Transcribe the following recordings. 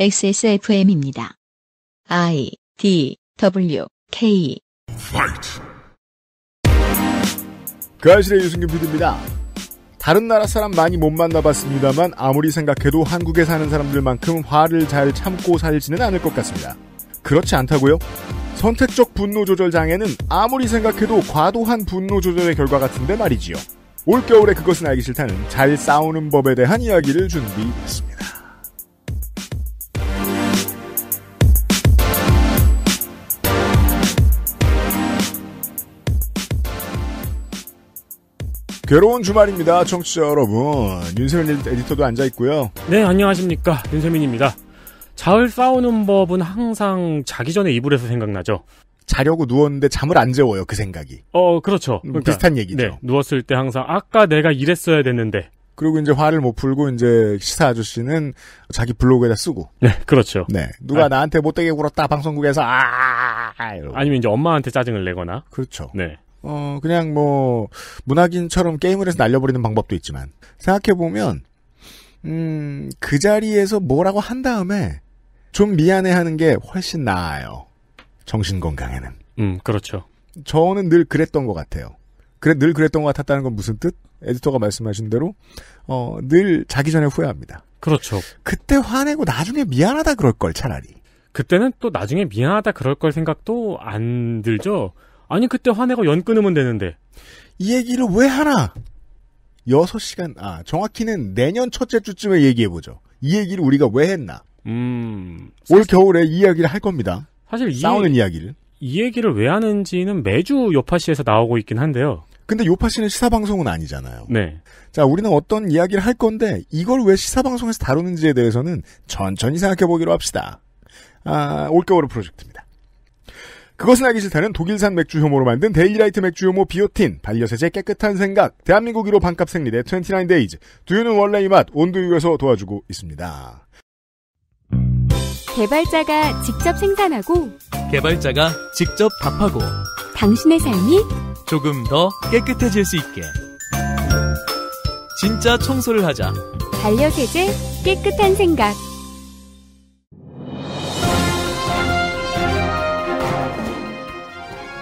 XSFM입니다. I D W K f i g 그 아실의 유승균 PD입니다. 다른 나라 사람 많이 못 만나봤습니다만 아무리 생각해도 한국에 사는 사람들만큼 화를 잘 참고 살지는 않을 것 같습니다. 그렇지 않다고요? 선택적 분노 조절 장애는 아무리 생각해도 과도한 분노 조절의 결과 같은데 말이지요. 올겨울에 그것은 알기 싫다는 잘 싸우는 법에 대한 이야기를 준비했습니다. 괴로운 주말입니다, 청취자 여러분. 윤세민 에디터도 앉아 있고요. 네, 안녕하십니까. 윤세민입니다. 자을 싸우는 법은 항상 자기 전에 이불에서 생각나죠. 자려고 누웠는데 잠을 안 재워요, 그 생각이. 어, 그렇죠. 음, 그러니까, 비슷한 얘기죠. 네, 누웠을 때 항상 아까 내가 이랬어야 됐는데. 그리고 이제 화를 못 풀고 이제 시사 아저씨는 자기 블로그에다 쓰고. 네, 그렇죠. 네. 누가 아, 나한테 못되게 굴었다 방송국에서 아. 아, 아, 아 이 아니면 이제 엄마한테 짜증을 내거나. 그렇죠. 네. 어, 그냥 뭐, 문학인처럼 게임을 해서 날려버리는 방법도 있지만, 생각해보면, 음, 그 자리에서 뭐라고 한 다음에, 좀 미안해 하는 게 훨씬 나아요. 정신 건강에는. 음, 그렇죠. 저는 늘 그랬던 것 같아요. 그래, 늘 그랬던 것 같았다는 건 무슨 뜻? 에디터가 말씀하신 대로, 어, 늘 자기 전에 후회합니다. 그렇죠. 그때 화내고 나중에 미안하다 그럴걸, 차라리. 그때는 또 나중에 미안하다 그럴걸 생각도 안 들죠. 아니 그때 화내고 연 끊으면 되는데. 이 얘기를 왜 하나? 6시간 아 정확히는 내년 첫째 주쯤에 얘기해 보죠. 이 얘기를 우리가 왜 했나? 음. 올 사실, 겨울에 이 이야기를 할 겁니다. 사실 이 싸우는 이, 야기를이 얘기를 왜 하는지는 매주 요파시에서 나오고 있긴 한데요. 근데 요파시는 시사방송은 아니잖아요. 네. 자, 우리는 어떤 이야기를 할 건데, 이걸 왜 시사방송에서 다루는지에 대해서는 천천히 생각해 보기로 합시다. 아, 올겨울의 프로젝트입니다. 그것은 알기 싫다는 독일산 맥주 효모로 만든 데일리라이트 맥주 효모 비오틴, 반려세제 깨끗한 생각, 대한민국 1로 반값 생리대 29데이즈, 두유는 원래 이 맛, 온두유에서 도와주고 있습니다. 개발자가 직접 생산하고 개발자가 직접 답하고 당신의 삶이 조금 더 깨끗해질 수 있게 진짜 청소를 하자 반려세제 깨끗한 생각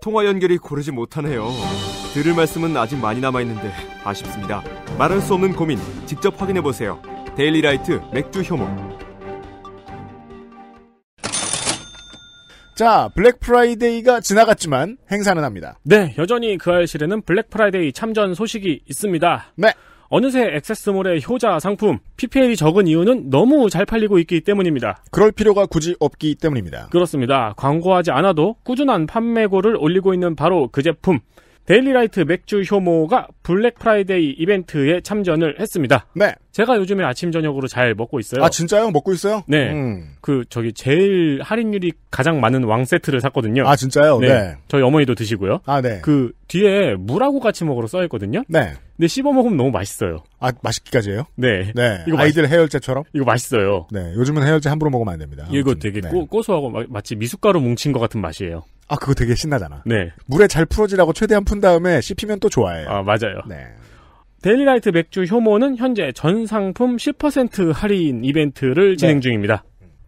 통화 연결이 고르지 못하네요. 들을 말씀은 아직 많이 남아있는데 아쉽습니다. 말할 수 없는 고민 직접 확인해보세요. 데일리라이트 맥주 효모 자, 블랙 프라이데이가 지나갔지만 행사는 합니다. 네, 여전히 그 알실에는 블랙 프라이데이 참전 소식이 있습니다. 네. 어느새 액세스몰의 효자 상품 PPL이 적은 이유는 너무 잘 팔리고 있기 때문입니다. 그럴 필요가 굳이 없기 때문입니다. 그렇습니다. 광고하지 않아도 꾸준한 판매고를 올리고 있는 바로 그 제품. 데일리라이트 맥주 효모가 블랙 프라이데이 이벤트에 참전을 했습니다. 네. 제가 요즘에 아침 저녁으로 잘 먹고 있어요. 아 진짜요? 먹고 있어요? 네. 음. 그 저기 제일 할인율이 가장 많은 왕 세트를 샀거든요. 아 진짜요? 네. 네. 저희 어머니도 드시고요. 아 네. 그 뒤에 물하고 같이 먹으러 써 있거든요. 네. 근데 씹어 먹으면 너무 맛있어요. 아 맛있기까지 해요? 네. 네. 이거 아이들 맛... 해열제처럼? 이거 맛있어요. 네. 요즘은 해열제 함부로 먹으면 안 됩니다. 이거 되게 네. 고 소하고 마치 미숫가루 뭉친 것 같은 맛이에요. 아 그거 되게 신나잖아. 네. 물에 잘 풀어지라고 최대한 푼 다음에 씹히면 또 좋아해요. 아 맞아요. 네. 데일리라이트 맥주 효모는 현재 전 상품 10% 할인 이벤트를 네. 진행 중입니다.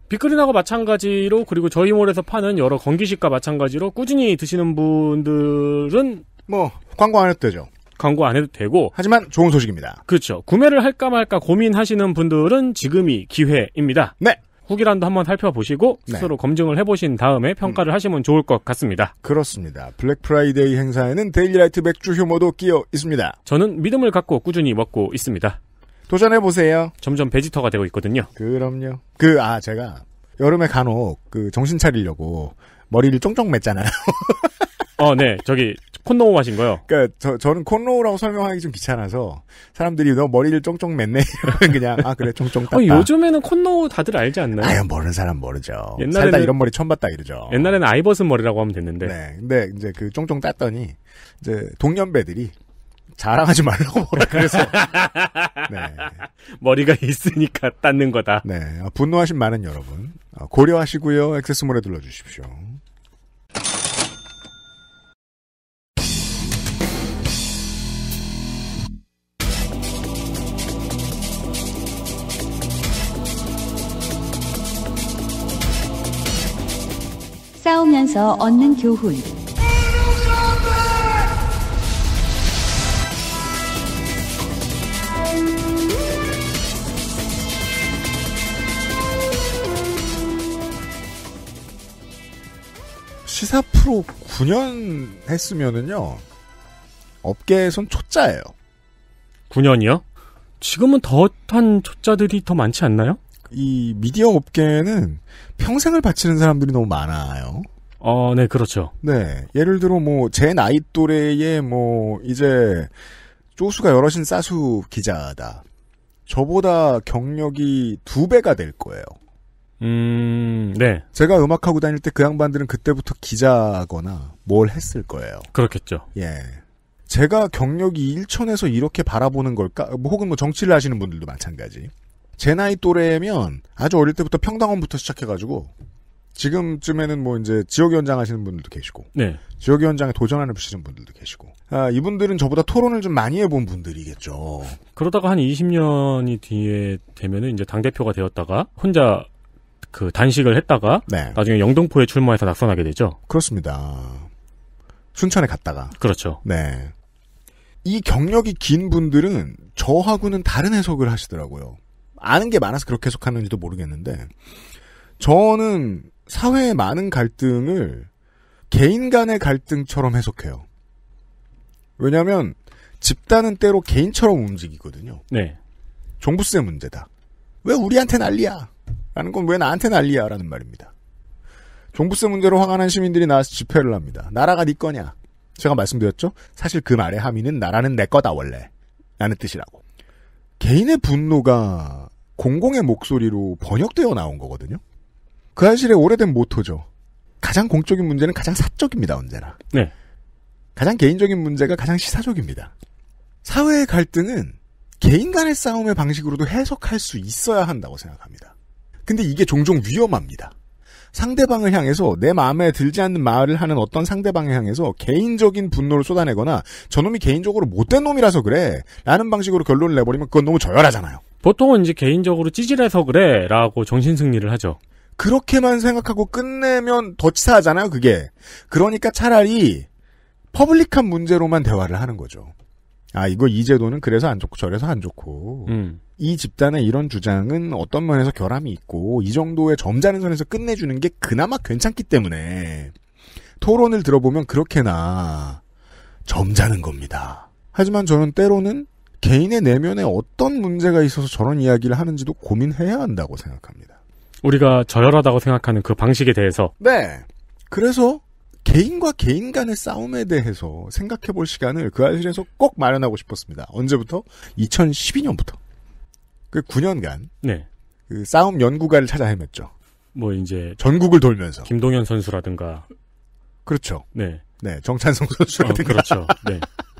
비크린하고 마찬가지로 그리고 저희몰에서 파는 여러 건기식과 마찬가지로 꾸준히 드시는 분들은 뭐 광고 안 해도 되죠. 광고 안 해도 되고. 하지만 좋은 소식입니다. 그렇죠. 구매를 할까 말까 고민하시는 분들은 지금이 기회입니다. 네. 후기란도 한번 살펴보시고 네. 스스로 검증을 해보신 다음에 평가를 음. 하시면 좋을 것 같습니다. 그렇습니다. 블랙 프라이데이 행사에는 데일리라이트 맥주 휴머도 끼어 있습니다. 저는 믿음을 갖고 꾸준히 먹고 있습니다. 도전해보세요. 점점 베지터가 되고 있거든요. 그럼요. 그, 아, 제가 여름에 간혹 그 정신 차리려고 머리를 쫑쫑 맸잖아요. 어, 네. 저기 콘노우 마신 거요? 그니까 저, 저는 콘노우라고 설명하기 좀 귀찮아서 사람들이 너 머리를 쫑쫑 맸네 그냥 아 그래 쫑쫑 땄다. 어, 요즘에는 콘노우 다들 알지 않나요? 아유 모르는 사람 모르죠. 옛날에는 살다 이런 머리 처음 봤다 이러죠. 옛날에는 아이버슨 머리라고 하면 됐는데. 네. 근데 이제 그 쫑쫑 땄더니 이제 동년배들이 자랑하지 말라고 뭐라 그래서 네. 머리가 있으니까 땄는 거다. 네, 분노하신 많은 여러분 어, 고려하시고요. 액세스몰에 둘러주십시오 살면서 얻는 교훈. 시사 프로 9년 했으면은요, 업계에선 초짜예요. 9년이요? 지금은 더한 초짜들이 더 많지 않나요? 이 미디어 업계는 평생을 바치는 사람들이 너무 많아요. 어, 네, 그렇죠. 네. 예를 들어, 뭐, 제 나이 또래의, 뭐, 이제, 조수가 여럿인 싸수 기자다. 저보다 경력이 두 배가 될 거예요. 음, 네. 제가 음악하고 다닐 때 그 양반들은 그때부터 기자거나 뭘 했을 거예요. 그렇겠죠. 예. 제가 경력이 일천에서 이렇게 바라보는 걸까? 뭐 혹은 뭐 정치를 하시는 분들도 마찬가지. 제 나이 또래면 아주 어릴 때부터 평당원부터 시작해가지고 지금쯤에는 뭐 이제 지역위원장 하시는 분들도 계시고, 네. 지역위원장에 도전하는 시는 분들도 계시고, 아, 이분들은 저보다 토론을 좀 많이 해본 분들이겠죠. 그러다가 한 20년이 뒤에 되면은 이제 당대표가 되었다가 혼자 그 단식을 했다가 네. 나중에 영등포에 출마해서 낙선하게 되죠. 그렇습니다. 순천에 갔다가. 그렇죠. 네. 이 경력이 긴 분들은 저하고는 다른 해석을 하시더라고요. 아는 게 많아서 그렇게 해석하는지도 모르겠는데, 저는 사회의 많은 갈등을 개인 간의 갈등처럼 해석해요. 왜냐하면 집단은 때로 개인처럼 움직이거든요. 네. 종부세 문제다. 왜 우리한테 난리야? 라는 건 왜 나한테 난리야? 라는 말입니다. 종부세 문제로 화가 난 시민들이 나와서 집회를 합니다. 나라가 네 거냐? 제가 말씀드렸죠? 사실 그 말의 함의는 나라는 내 거다 원래. 라는 뜻이라고. 개인의 분노가 공공의 목소리로 번역되어 나온 거거든요. 그현실의 오래된 모토죠. 가장 공적인 문제는 가장 사적입니다, 언제나. 네. 가장 개인적인 문제가 가장 시사적입니다. 사회의 갈등은 개인 간의 싸움의 방식으로도 해석할 수 있어야 한다고 생각합니다. 근데 이게 종종 위험합니다. 상대방을 향해서 내 마음에 들지 않는 말을 하는 어떤 상대방을 향해서 개인적인 분노를 쏟아내거나 저놈이 개인적으로 못된 놈이라서 그래 라는 방식으로 결론을 내버리면 그건 너무 저열하잖아요. 보통은 이제 개인적으로 찌질해서 그래 라고 정신승리를 하죠. 그렇게만 생각하고 끝내면 더 치사하잖아요, 그게. 그러니까 차라리 퍼블릭한 문제로만 대화를 하는 거죠. 아, 이거 이 제도는 그래서 안 좋고 저래서 안 좋고. 음. 이 집단의 이런 주장은 어떤 면에서 결함이 있고 이 정도의 점잖은 선에서 끝내주는 게 그나마 괜찮기 때문에 토론을 들어보면 그렇게나 점잖은 겁니다. 하지만 저는 때로는 개인의 내면에 어떤 문제가 있어서 저런 이야기를 하는지도 고민해야 한다고 생각합니다. 우리가 저열하다고 생각하는 그 방식에 대해서. 네. 그래서 개인과 개인 간의 싸움에 대해서 생각해 볼 시간을 그 아실에서 꼭 마련하고 싶었습니다. 언제부터? 2012년부터. 그 9년간. 네. 그 싸움 연구가를 찾아 헤맸죠. 뭐 이제 전국을 돌면서 김동현 선수라든가 그렇죠. 네. 네, 정찬성 선수라든가 어, 그렇죠. 네.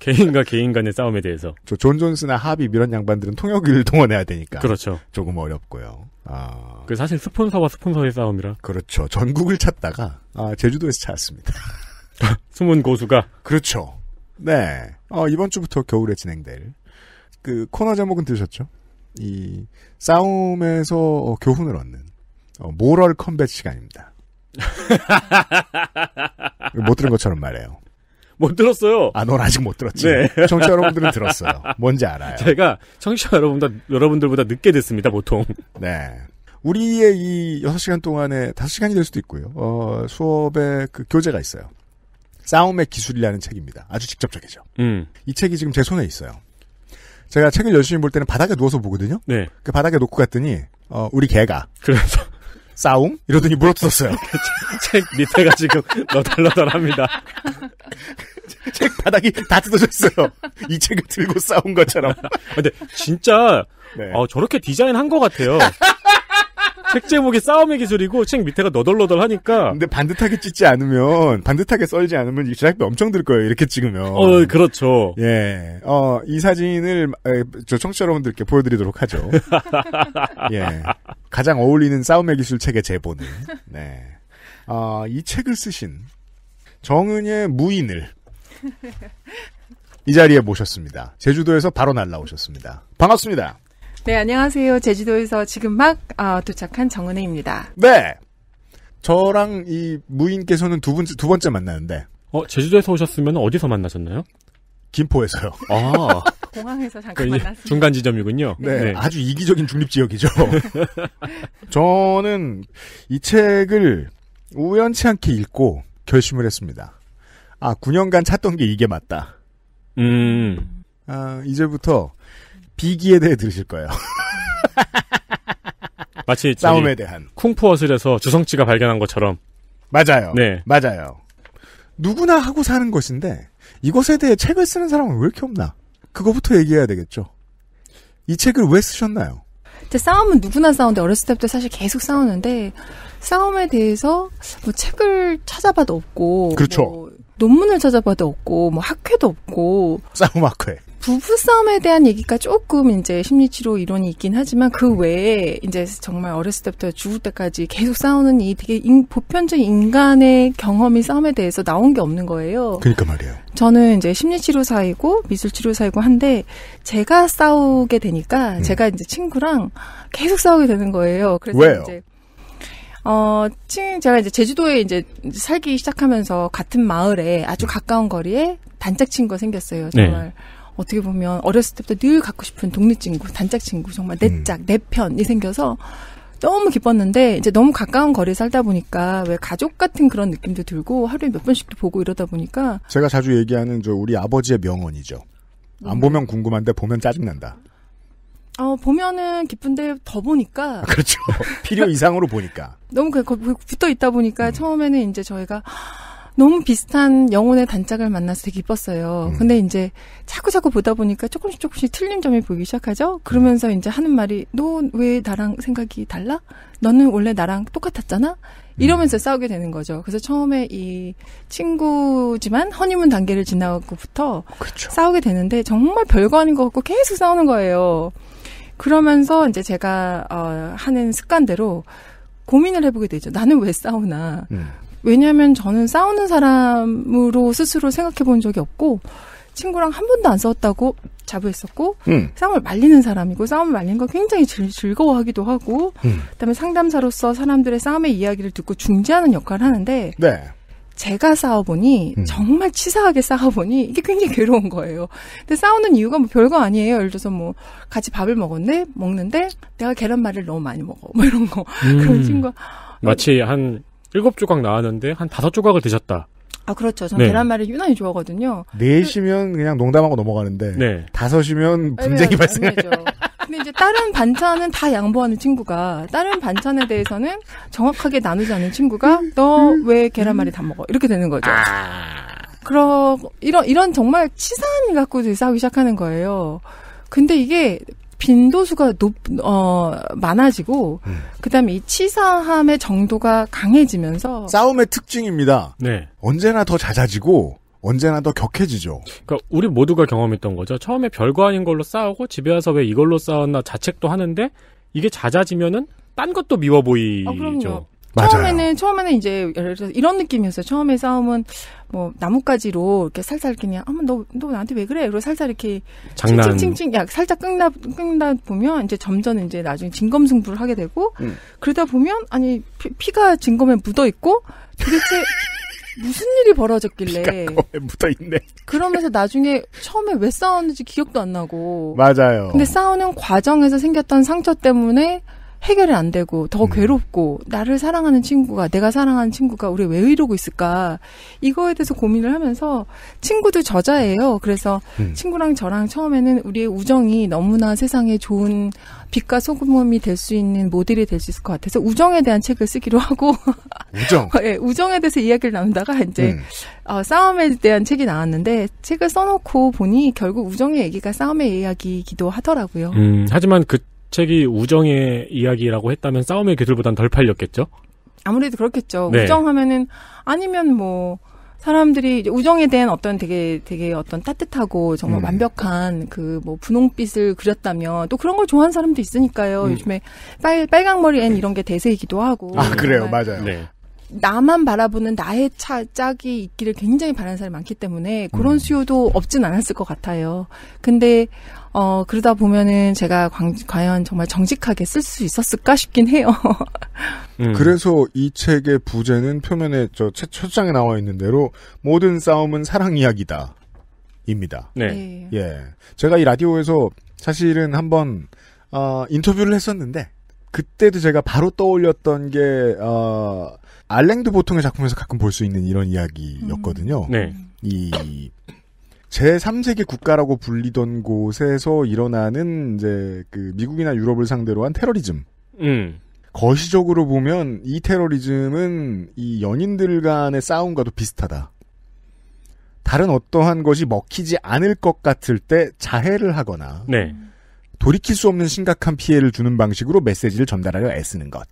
개인과 개인 간의 싸움에 대해서. 존 존스나 합이 이런 양반들은 통역을 동원해야 되니까. 그렇죠. 조금 어렵고요. 아. 그 사실 스폰서와 스폰서의 싸움이라. 그렇죠. 전국을 찾다가 아, 제주도에서 찾았습니다. 숨은 고수가. 그렇죠. 네. 어, 이번 주부터 겨울에 진행될 그 코너 제목은 들으셨죠? 이 싸움에서 어, 교훈을 얻는 어, 모럴 컴뱃 시간입니다. 못 들은 것처럼 말해요. 못 들었어요. 아, 넌 아직 못 들었지. 네. 청취자 여러분들은 들었어요. 뭔지 알아요. 제가 청취자 여러분들, 여러분들보다 늦게 듣습니다, 보통. 네. 우리의 이 6시간 동안에 5시간이 될 수도 있고요. 어, 수업에 그 교재가 있어요. 싸움의 기술이라는 책입니다. 아주 직접적이죠. 음. 이 책이 지금 제 손에 있어요. 제가 책을 열심히 볼 때는 바닥에 누워서 보거든요. 네. 그 바닥에 놓고 갔더니 어, 우리 개가 그래서 싸움 이러더니 물어뜯었어요. 책 밑에가 지금 너덜너덜합니다. 책 바닥이 다 뜯어졌어요. 이 책을 들고 싸운 것처럼. 근데 진짜 네. 어, 저렇게 디자인한 것 같아요. 책 제목이 싸움의 기술이고 책 밑에가 너덜너덜 하니까. 근데 반듯하게 찢지 않으면 반듯하게 썰지 않으면 제작비 엄청 들 거예요. 이렇게 찍으면. 어 그렇죠. 예. 어이 사진을 저 청취자 여러분들께 보여드리도록 하죠. 예. 가장 어울리는 싸움의 기술 책의 제본을 네. 아이 어, 책을 쓰신 정은의 무인을 이 자리에 모셨습니다. 제주도에서 바로 날라오셨습니다. 반갑습니다. 네, 안녕하세요. 제주도에서 지금 막 어, 도착한 정은혜입니다. 네. 저랑 이 무인께서는 두 번째, 두 번째 만나는데. 어, 제주도에서 오셨으면 어디서 만나셨나요? 김포에서요. 아. 공항에서 잠깐 만났습니다. 중간 지점이군요. 네. 네, 네. 아주 이기적인 중립 지역이죠. 저는 이 책을 우연치 않게 읽고 결심을 했습니다. 아, 9년간 찾던 게 이게 맞다. 음. 아, 이제부터 비기에 대해 들으실 거예요. 마치 싸움에 대한 쿵푸어슬에서 주성치가 발견한 것처럼 맞아요. 네, 맞아요. 누구나 하고 사는 것인데 이것에 대해 책을 쓰는 사람은 왜 이렇게 없나? 그거부터 얘기해야 되겠죠. 이 책을 왜 쓰셨나요? 근데 싸움은 누구나 싸우는데 어렸을 때부터 사실 계속 싸우는데 싸움에 대해서 뭐 책을 찾아봐도 없고 그렇죠. 뭐 논문을 찾아봐도 없고 뭐 학회도 없고 싸움 학회 부부싸움에 대한 얘기가 조금 이제 심리치료 이론이 있긴 하지만 그 외에 이제 정말 어렸을 때부터 죽을 때까지 계속 싸우는 이 되게 인, 보편적인 인간의 경험이 싸움에 대해서 나온 게 없는 거예요. 그러니까 말이에요. 저는 이제 심리치료사이고 미술치료사이고 한데 제가 싸우게 되니까 음. 제가 이제 친구랑 계속 싸우게 되는 거예요. 그래서 왜요? 이제 어, 친, 제가 이제 제주도에 이제 살기 시작하면서 같은 마을에 아주 음. 가까운 거리에 단짝 친구가 생겼어요. 네. 정말. 네. 어떻게 보면 어렸을 때부터 늘 갖고 싶은 동네 친구, 단짝 친구, 정말 음. 내 짝, 내 편이 생겨서 너무 기뻤는데 이제 너무 가까운 거리에 살다 보니까 왜 가족 같은 그런 느낌도 들고 하루에 몇 번씩도 보고 이러다 보니까 제가 자주 얘기하는 저 우리 아버지의 명언이죠. 안 음. 보면 궁금한데 보면 짜증난다. 어, 보면은 기쁜데 더 보니까. 아, 그렇죠. 필요 이상으로 보니까. 너무 그냥 붙어 있다 보니까 음. 처음에는 이제 저희가 너무 비슷한 영혼의 단짝을 만나서 되게 기뻤어요. 음. 근데 이제 자꾸 자꾸 보다 보니까 조금씩 조금씩 틀린 점이 보이기 시작하죠. 그러면서 음. 이제 하는 말이 너 왜 나랑 생각이 달라? 너는 원래 나랑 똑같았잖아. 음. 이러면서 음. 싸우게 되는 거죠. 그래서 처음에 이 친구지만 허니문 단계를 지나고부터 그쵸. 싸우게 되는데 정말 별거 아닌 것 같고 계속 싸우는 거예요. 그러면서 이제 제가 어 하는 습관대로 고민을 해보게 되죠. 나는 왜 싸우나? 음. 왜냐하면 저는 싸우는 사람으로 스스로 생각해 본 적이 없고 친구랑 한 번도 안 싸웠다고 자부했었고 음. 싸움을 말리는 사람이고 싸움을 말리는 거 굉장히 즐, 거워하기도 하고 음. 그다음에 상담사로서 사람들의 싸움의 이야기를 듣고 중재하는 역할을 하는데 네. 제가 싸워보니 음. 정말 치사하게 싸워보니 이게 굉장히 괴로운 거예요. 근데 싸우는 이유가 뭐 별거 아니에요. 예를 들어서 뭐 같이 밥을 먹었네 먹는데 내가 계란말이를 너무 많이 먹어 뭐 이런 거 음. 그런 친구 가 마치 한 일곱 조각 나왔는데 한 다섯 조각을 드셨다. 아 그렇죠. 저는 네. 계란말이 유난히 좋아하거든요. 넷이면 그냥 농담하고 넘어가는데 네. 다섯이면 분쟁이 발생해요. 근데 이제 다른 반찬은 다 양보하는 친구가 다른 반찬에 대해서는 정확하게 나누지 않는 친구가 음, 너왜 음, 음. 계란말이 다 먹어 이렇게 되는 거죠. 아... 그러 이런 이런 정말 치사함이 갖고 싸우기 시작하는 거예요. 근데 이게 빈도수가 높, 어, 많아지고, 음. 네. 그 다음에 이 치사함의 정도가 강해지면서. 싸움의 특징입니다. 네. 언제나 더 잦아지고, 언제나 더 격해지죠. 그니까 우리 모두가 경험했던 거죠. 처음에 별거 아닌 걸로 싸우고 집에 와서 왜 이걸로 싸웠나 자책도 하는데 이게 잦아지면은 딴 것도 미워 아, 보이죠. 아, 맞아요. 처음에는 처음에는 이제 예를 들어 이런 느낌이었어요. 처음에 싸움은 뭐 나뭇가지로 이렇게 살살 그냥 아무 너너 나한테 왜 그래? 그리고 살살 이렇게 장난 칭칭칭 야 살짝 끊나 끊다 보면 이제 점점 이제 나중에 진검승부를 하게 되고 음. 그러다 보면 아니 피, 가 진검에 묻어 있고 도대체 무슨 일이 벌어졌길래 피가 묻어 있네. 그러면서 나중에 처음에 왜 싸웠는지 기억도 안 나고 맞아요. 근데 싸우는 과정에서 생겼던 상처 때문에 해결이 안 되고 더 음. 괴롭고 나를 사랑하는 친구가 내가 사랑하는 친구가 우리 왜 이러고 있을까 이거에 대해서 고민을 하면서 친구도 저자예요. 그래서 음. 친구랑 저랑 처음에는 우리의 우정이 너무나 세상에 좋은 빛과 소금이 될 수 있는 모델이 될 수 있을 것 같아서 우정에 대한 책을 쓰기로 하고 우정 예, 우정에 대해서 이야기를 나누다가 이제 음. 어, 싸움에 대한 책이 나왔는데 책을 써놓고 보니 결국 우정의 얘기가 싸움의 이야기이기도 하더라고요. 음, 하지만 그 책이 우정의 이야기라고 했다면 싸움의 기술보단 덜 팔렸겠죠? 아무래도 그렇겠죠. 네. 우정하면은 아니면 뭐 사람들이 우정에 대한 어떤 되게 되게 어떤 따뜻하고 정말 음. 완벽한 그 뭐 분홍빛을 그렸다면 또 그런 걸 좋아하는 사람도 있으니까요. 음. 요즘에 빨 빨강머리 앤 이런 게 대세이기도 하고. 아 그래요, 맞아요. 네. 나만 바라보는 나의 차, 짝이 있기를 굉장히 바라는 사람이 많기 때문에 그런 음. 수요도 없진 않았을 것 같아요. 근데 어, 그러다 보면은 제가 광, 과연 정말 정직하게 쓸 수 있었을까 싶긴 해요. 음. 그래서 이 책의 부제는 표면에 저 첫, 첫 장에 나와 있는 대로 모든 싸움은 사랑 이야기다. 입니다. 네. 예. 예. 제가 이 라디오에서 사실은 한번, 어, 인터뷰를 했었는데, 그때도 제가 바로 떠올렸던 게, 어, 알랭드 보통의 작품에서 가끔 볼 수 있는 이런 이야기였거든요. 음. 네. 이, 제3세계 국가라고 불리던 곳에서 일어나는 이제 그 미국이나 유럽을 상대로 한 테러리즘. 음. 거시적으로 보면 이 테러리즘은 이 연인들 간의 싸움과도 비슷하다. 다른 어떠한 것이 먹히지 않을 것 같을 때 자해를 하거나 네. 돌이킬 수 없는 심각한 피해를 주는 방식으로 메시지를 전달하려 애쓰는 것.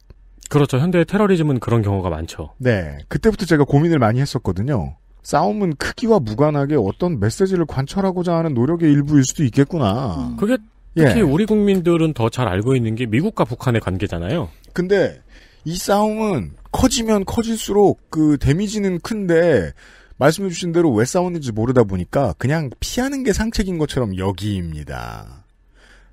그렇죠. 현대 테러리즘은 그런 경우가 많죠. 네. 그때부터 제가 고민을 많이 했었거든요. 싸움은 크기와 무관하게 어떤 메시지를 관철하고자 하는 노력의 일부일 수도 있겠구나. 음. 그게 예. 특히 예. 우리 국민들은 더 잘 알고 있는 게 미국과 북한의 관계잖아요. 근데 이 싸움은 커지면 커질수록 그 데미지는 큰데 말씀해 주신 대로 왜 싸웠는지 모르다 보니까 그냥 피하는 게 상책인 것처럼 여기입니다.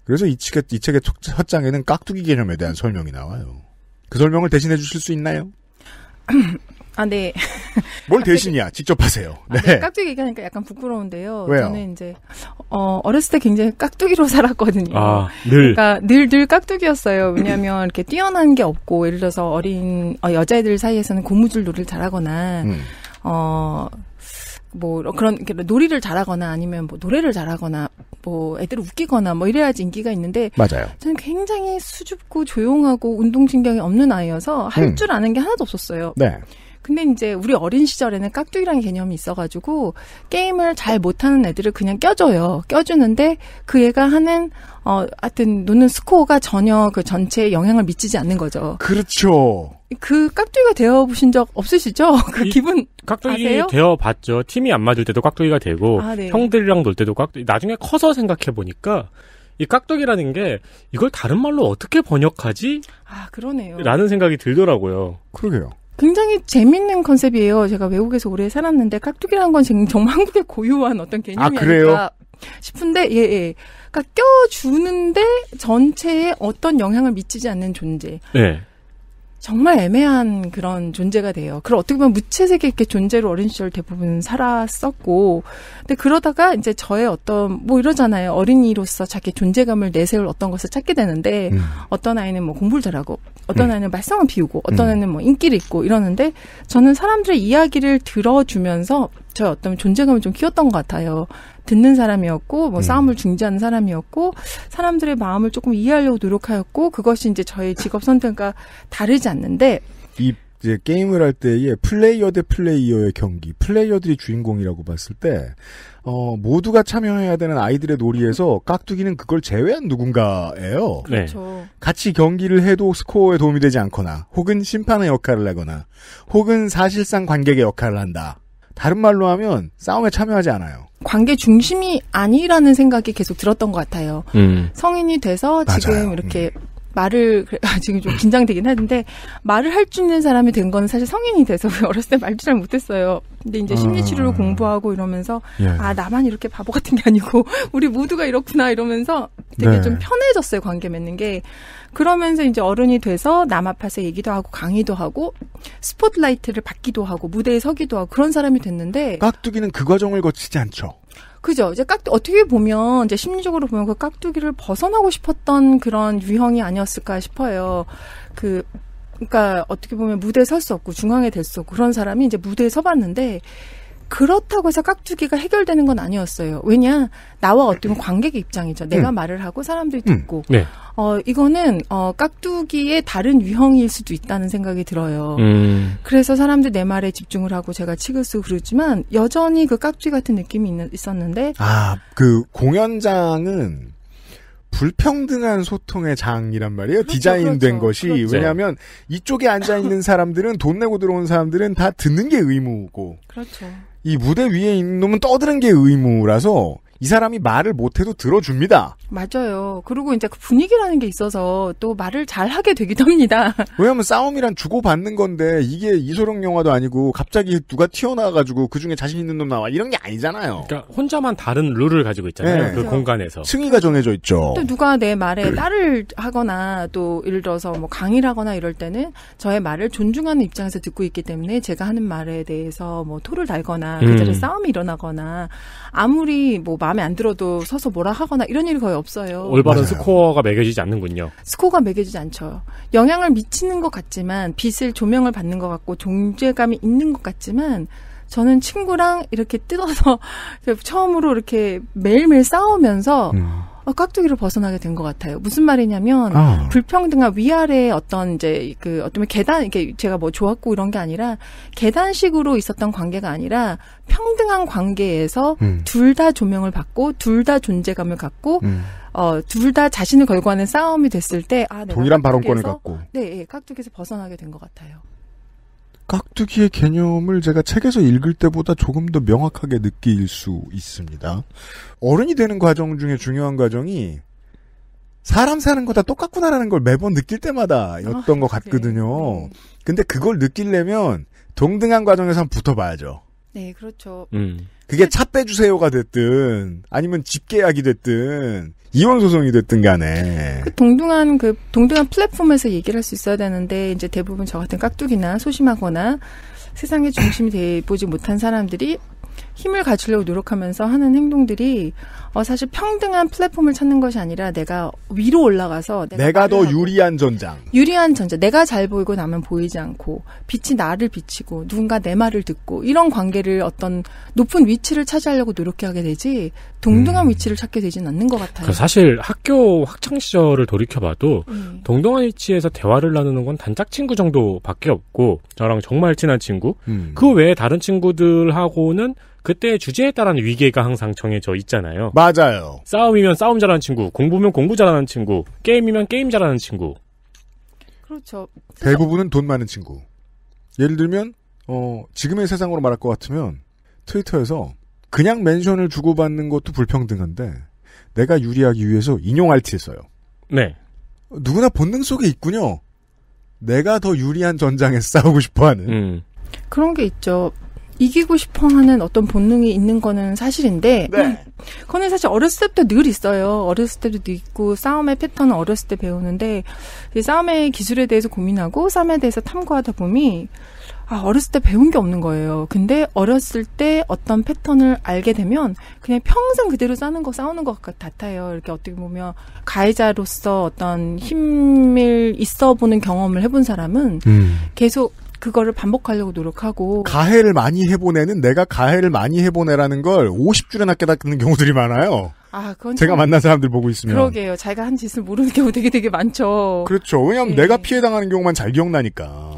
그래서 이 책의, 이 책의 첫 장에는 깍두기 개념에 대한 설명이 나와요. 그 설명을 대신해 주실 수 있나요? 아, 네. 뭘 대신이야? 직접 하세요. 아, 네. 아, 네. 깍두기 얘기하니까 약간 부끄러운데요. 왜요? 저는 이제 어, 어렸을 때 굉장히 깍두기로 살았거든요. 아, 늘. 그러니까 늘늘 늘 깍두기였어요. 왜냐하면 이렇게 뛰어난 게 없고 예를 들어서 어린 어, 여자애들 사이에서는 고무줄 놀이를 잘하거나 음. 어. 뭐 그런 놀이를 잘하거나 아니면 뭐 노래를 잘하거나 뭐 애들을 웃기거나 뭐 이래야지 인기가 있는데 맞아요. 저는 굉장히 수줍고 조용하고 운동 신경이 없는 아이여서 할줄 음. 아는 게 하나도 없었어요. 네. 근데 이제 우리 어린 시절에는 깍두기라는 개념이 있어가지고 게임을 잘 못하는 애들을 그냥 껴줘요. 껴주는데 그 애가 하는 어 하여튼 노는 스코어가 전혀 그 전체에 영향을 미치지 않는 거죠. 그렇죠. 그 깍두기가 되어 보신 적 없으시죠? 그 기분 깍두기 아세요? 되어 봤죠. 팀이 안 맞을 때도 깍두기가 되고 아, 네. 형들이랑 놀 때도 깍두기. 나중에 커서 생각해 보니까 이 깍두기라는 게 이걸 다른 말로 어떻게 번역하지? 아, 그러네요. 라는 생각이 들더라고요. 그러게요. 굉장히 재밌는 컨셉이에요. 제가 외국에서 오래 살았는데 깍두기라는 건 정말 한국의 고유한 어떤 개념이 아, 아닐까 싶은데 예 예. 그러니까 껴주는데 전체에 어떤 영향을 미치지 않는 존재. 네. 정말 애매한 그런 존재가 돼요. 그럼 어떻게 보면 무채색의 이렇게 존재로 어린 시절 대부분 살았었고, 근데 그러다가 이제 저의 어떤 뭐 이러잖아요. 어린이로서 자기 존재감을 내세울 어떤 것을 찾게 되는데 음. 어떤 아이는 뭐 공부를 잘하고, 어떤 음. 아이는 말썽을 피우고, 어떤 음. 아이는 뭐 인기를 있고 이러는데 저는 사람들의 이야기를 들어주면서 저의 어떤 존재감을 좀 키웠던 것 같아요. 듣는 사람이었고 뭐 음. 싸움을 중지하는 사람이었고 사람들의 마음을 조금 이해하려고 노력하였고 그것이 이제 저의 직업 선택과 다르지 않는데 이 이제 게임을 할 때의 플레이어 대 플레이어의 경기, 플레이어들이 주인공이라고 봤을 때, 어, 모두가 참여해야 되는 아이들의 놀이에서 깍두기는 그걸 제외한 누군가예요. 네. 그렇죠. 같이 경기를 해도 스코어에 도움이 되지 않거나, 혹은 심판의 역할을 하거나, 혹은 사실상 관객의 역할을 한다. 다른 말로 하면 싸움에 참여하지 않아요. 관계 중심이 아니라는 생각이 계속 들었던 것 같아요. 음. 성인이 돼서 맞아요. 지금 음. 이렇게 음. 말을 지금 좀 긴장되긴 하는데 말을 할줄 있는 사람이 된 거는 사실 성인이 돼서 어렸을 때 말도 잘 못했어요. 근데 이제 심리치료를 음. 아. 공부하고 이러면서 예. 아 나만 이렇게 바보 같은 게 아니고 우리 모두가 이렇구나 이러면서 되게 네. 좀 편해졌어요 관계 맺는 게. 그러면서 이제 어른이 돼서 남앞에서 얘기도 하고 강의도 하고 스포트라이트를 받기도 하고 무대에 서기도 하고 그런 사람이 됐는데 깍두기는 그 과정을 거치지 않죠. 그죠. 이제 깍 어떻게 보면 이제 심리적으로 보면 그 깍두기를 벗어나고 싶었던 그런 유형이 아니었을까 싶어요. 그 그러니까 어떻게 보면 무대에 설 수 없고 중앙에 될 수 없고 그런 사람이 이제 무대에 서봤는데 그렇다고 해서 깍두기가 해결되는 건 아니었어요. 왜냐 나와 어떤 관객의 입장이죠. 내가 음. 말을 하고 사람들이 음. 듣고. 음. 네. 어 이거는 어 깍두기의 다른 유형일 수도 있다는 생각이 들어요. 음. 그래서 사람들 내 말에 집중을 하고 제가 치글 쓰고 그러지만 여전히 그 깍두기 같은 느낌이 있, 있었는데 아그 공연장은 불평등한 소통의 장이란 말이에요. 그렇죠, 디자인된 그렇죠, 것이. 그렇죠. 왜냐하면 이쪽에 앉아있는 사람들은 돈 내고 들어온 사람들은 다 듣는 게 의무고. 그렇죠. 이 무대 위에 있는 놈은 떠드는 게 의무라서 이 사람이 말을 못해도 들어줍니다. 맞아요. 그리고 이제 그 분위기라는 게 있어서 또 말을 잘하게 되기도 합니다. 왜냐면 싸움이란 주고받는 건데 이게 이소룡 영화도 아니고 갑자기 누가 튀어나와가지고 그 중에 자신 있는 놈 나와 이런 게 아니잖아요. 그러니까 혼자만 다른 룰을 가지고 있잖아요. 네. 그 그렇죠. 공간에서. 승의가 정해져 있죠. 또 누가 내 말에 딸을 하거나 또 예를 들어서 뭐 강의를 하거나 이럴 때는 저의 말을 존중하는 입장에서 듣고 있기 때문에 제가 하는 말에 대해서 뭐 토를 달거나 음. 그 자리에 싸움이 일어나거나 아무리 뭐 마음에 안 들어도 서서 뭐라 하거나 이런 일이 거의 없어요. 올바른 맞아요. 스코어가 매겨지지 않는군요. 스코어가 매겨지지 않죠. 영향을 미치는 것 같지만 빛을 조명을 받는 것 같고 존재감이 있는 것 같지만 저는 친구랑 이렇게 뜯어서 처음으로 이렇게 매일매일 싸우면서 음. 어, 깍두기를 벗어나게 된 것 같아요. 무슨 말이냐면 아. 불평등한 위아래 어떤 이제 그 어떤 계단 이게 제가 뭐 좋았고 이런 게 아니라 계단식으로 있었던 관계가 아니라 평등한 관계에서 음. 둘다 조명을 받고 둘 다 존재감을 갖고 음. 어, 둘 다 자신을 걸고 하는 싸움이 됐을 때, 아, 동일한 발언권을 갖고. 네, 예, 깍두기에서 벗어나게 된 것 같아요. 깍두기의 개념을 제가 책에서 읽을 때보다 조금 더 명확하게 느낄 수 있습니다. 어른이 되는 과정 중에 중요한 과정이 사람 사는 거 다 똑같구나라는 걸 매번 느낄 때마다였던 아, 것 같거든요. 네. 근데 그걸 느끼려면 동등한 과정에서 한 붙어봐야죠. 네, 그렇죠. 음. 그게 차 빼주세요가 됐든 아니면 집 계약이 됐든 이혼 소송이 됐든 간에 그 동등한 그 동등한 플랫폼에서 얘기를 할 수 있어야 되는데 이제 대부분 저 같은 깍두기나 소심하거나 세상의 중심이 돼 보지 못한 사람들이 힘을 갖추려고 노력하면서 하는 행동들이 어, 사실 평등한 플랫폼을 찾는 것이 아니라 내가 위로 올라가서 내가, 내가 더 유리한 전장. 유리한 전장. 내가 잘 보이고 나면 보이지 않고 빛이 나를 비치고 누군가 내 말을 듣고 이런 관계를 어떤 높은 위치를 차지하려고 노력하게 되지 동등한 음. 위치를 찾게 되지는 않는 것 같아요. 그 사실 학교 학창 시절을 돌이켜봐도 음. 동등한 위치에서 대화를 나누는 건 단짝 친구 정도밖에 없고 저랑 정말 친한 친구 음. 그 외에 다른 친구들하고는 그때의 주제에 따른 위계가 항상 정해져 있잖아요. 맞아요. 싸움이면 싸움 잘하는 친구, 공부면 공부 잘하는 친구, 게임이면 게임 잘하는 친구. 그렇죠. 대부분은 돈 많은 친구. 예를 들면 어, 지금의 세상으로 말할 것 같으면 트위터에서 그냥 멘션을 주고받는 것도 불평등한데 내가 유리하기 위해서 인용 RT를 써요. 네. 누구나 본능 속에 있군요. 내가 더 유리한 전장에 싸우고 싶어하는. 음. 그런 게 있죠. 이기고 싶어 하는 어떤 본능이 있는 거는 사실인데, 네. 그거는 사실 어렸을 때부터 늘 있어요. 어렸을 때도터 있고, 싸움의 패턴은 어렸을 때 배우는데, 싸움의 기술에 대해서 고민하고, 싸움에 대해서 탐구하다 보니, 아, 어렸을 때 배운 게 없는 거예요. 근데 어렸을 때 어떤 패턴을 알게 되면 그냥 평생 그대로 싸는 거 싸우는 것 같아요. 이렇게 어떻게 보면 가해자로서 어떤 힘을 있어 보는 경험을 해본 사람은 음. 계속 그거를 반복하려고 노력하고 가해를 많이 해보내는 내가 가해를 많이 해보내라는 걸 50줄에나 깨닫는 경우들이 많아요. 아, 그건 제가 만난 사람들 보고 있으면 그러게요. 자기가 한 짓을 모르는 경우 되게 되게 많죠. 그렇죠. 왜냐하면 네. 예. 내가 피해 당하는 경우만 잘 기억나니까.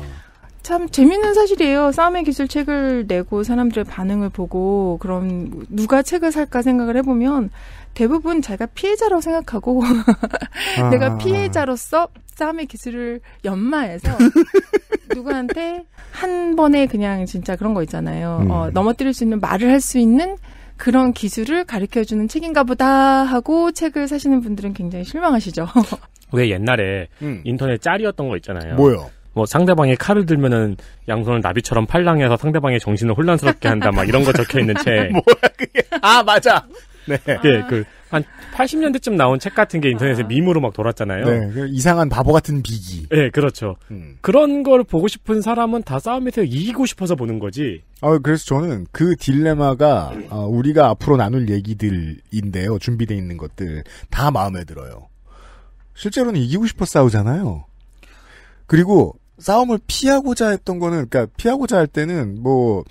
참 재밌는 사실이에요. 싸움의 기술 책을 내고 사람들의 반응을 보고 그럼 누가 책을 살까 생각을 해보면 대부분 자기가 피해자라고 생각하고 아. 내가 피해자로서 싸움의 기술을 연마해서 누구한테 한 번에 그냥 진짜 그런 거 있잖아요. 음. 어, 넘어뜨릴 수 있는 말을 할 수 있는 그런 기술을 가르쳐 주는 책인가 보다 하고 책을 사시는 분들은 굉장히 실망하시죠. 왜 옛날에 음. 인터넷 짤이었던 거 있잖아요. 뭐요? 뭐상대방의 칼을 들면은 양손을 나비처럼 팔랑해서 상대방의 정신을 혼란스럽게 한다 막 이런 거 적혀 있는 책. 뭐야 그게? 아 맞아. 네. 아. 예, 그, 한 80년대쯤 나온 책 같은 게 인터넷에 아. 밈으로 막 돌았잖아요. 네. 그 이상한 바보 같은 비기. 네, 그렇죠. 음. 그런 걸 보고 싶은 사람은 다 싸움에서 이기고 싶어서 보는 거지. 아, 그래서 저는 그 딜레마가, 어, 우리가 앞으로 나눌 얘기들인데요. 준비되어 있는 것들. 다 마음에 들어요. 실제로는 이기고 싶어 싸우잖아요. 그리고 싸움을 피하고자 했던 거는, 그러니까 피하고자 할 때는 뭐,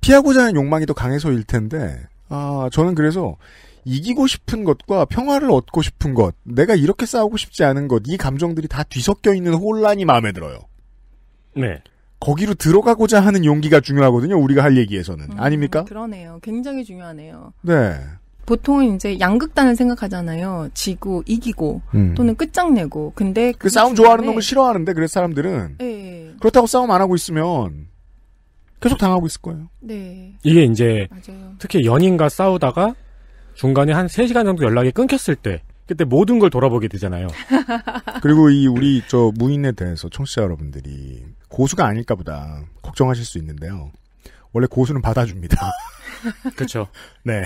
피하고자 하는 욕망이 더 강해서일 텐데, 아, 저는 그래서 이기고 싶은 것과 평화를 얻고 싶은 것, 내가 이렇게 싸우고 싶지 않은 것, 이 감정들이 다 뒤섞여 있는 혼란이 마음에 들어요. 네. 거기로 들어가고자 하는 용기가 중요하거든요. 우리가 할 얘기에서는 음, 아닙니까? 그러네요. 굉장히 중요하네요. 네. 보통은 이제 양극단을 생각하잖아요. 지고 이기고 음. 또는 끝장내고. 근데 그, 그 싸움 중간에... 좋아하는 놈을 싫어하는데 그래서 사람들은 네. 그렇다고 싸움 안 하고 있으면 계속 당하고 있을 거예요. 네. 이게 이제 맞아요. 특히 연인과 싸우다가 중간에 한 3시간 정도 연락이 끊겼을 때 그때 모든 걸 돌아보게 되잖아요. 그리고 이 우리 저 무인에 대해서 청취자 여러분들이 고수가 아닐까 보다 걱정하실 수 있는데요. 원래 고수는 받아줍니다. 그렇죠. 네.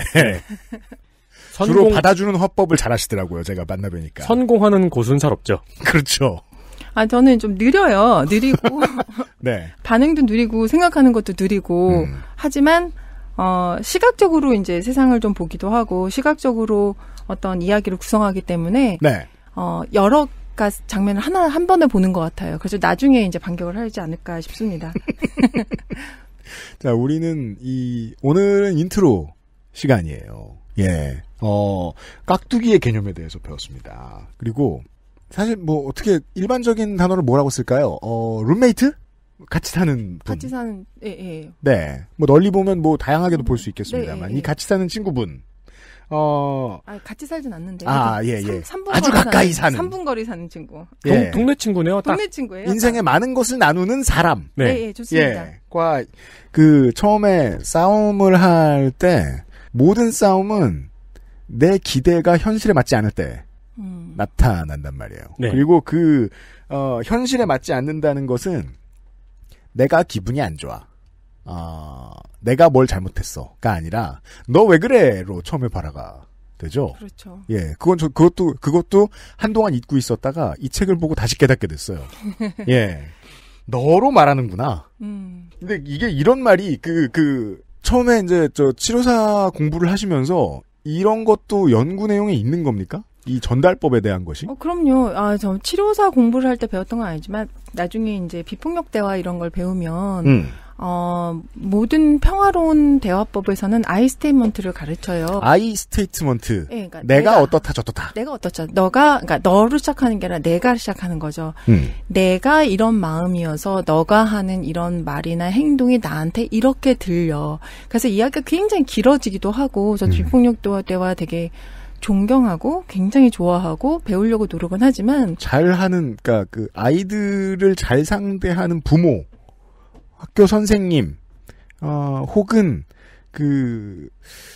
주로 받아주는 화법을 잘 하시더라고요. 제가 만나뵈니까. 선공하는 고수는 잘 없죠. 그렇죠. 아 저는 좀 느려요. 느리고 네. 반응도 느리고 생각하는 것도 느리고 음. 하지만 어 시각적으로 이제 세상을 좀 보기도 하고 시각적으로 어떤 이야기를 구성하기 때문에 네. 어 여러 가 장면을 하나 한 번에 보는 것 같아요. 그래서 나중에 이제 반격을 하지 않을까 싶습니다. 자, 우리는 이 오늘은 인트로 시간이에요. 예. 어, 깍두기의 개념에 대해서 배웠습니다. 그리고 사실 뭐 어떻게 일반적인 단어를 뭐라고 쓸까요? 어, 룸메이트? 같이 사는 분. 같이 사는 예, 예. 네. 뭐 널리 보면 뭐 다양하게도 음, 볼수 있겠습니다만 네, 예, 이 예. 같이 사는 친구분. 어. 아, 같이 살진 않는데. 아, 그 예, 예. 3, 아주 가까이 사는. 사는. 3분 거리 사는 친구. 예. 동, 네 친구네요. 동네 친구예요. 인생의 딱. 많은 것을 나누는 사람. 네, 네 예, 좋습니다. 예. 과, 그, 처음에 싸움을 할 때, 모든 싸움은 내 기대가 현실에 맞지 않을 때. 음. 나타난단 말이에요. 네. 그리고 그 어, 현실에 맞지 않는다는 것은 내가 기분이 안 좋아. 어, 내가 뭘 잘못했어가 아니라 너 왜 그래로 처음에 발화가 되죠. 그렇죠. 예, 그건 저 그것도 그것도 한동안 잊고 있었다가 이 책을 보고 다시 깨닫게 됐어요. 예, 너로 말하는구나. 음. 근데 이게 이런 말이 그그 그 처음에 이제 저 치료사 공부를 하시면서 이런 것도 연구 내용에 있는 겁니까? 이 전달법에 대한 것이? 어, 그럼요. 아, 저 치료사 공부를 할 때 배웠던 건 아니지만 나중에 이제 비폭력 대화 이런 걸 배우면 음. 어, 모든 평화로운 대화법에서는 아이 스테이먼트를 가르쳐요. 아이 스테이트먼트. 네, 그러니까 내가, 내가, 어떻다 저렇다. 내가 어떻다. 너가 그러니까 너를 시작하는 게 아니라 내가 시작하는 거죠. 음. 내가 이런 마음이어서 너가 하는 이런 말이나 행동이 나한테 이렇게 들려. 그래서 이야기가 굉장히 길어지기도 하고 저 음. 비폭력 대화 되게 존경하고 굉장히 좋아하고 배우려고 노력은 하지만 잘하는 그러니까 그 아이들을 잘 상대하는 부모, 학교 선생님, 어, 혹은 그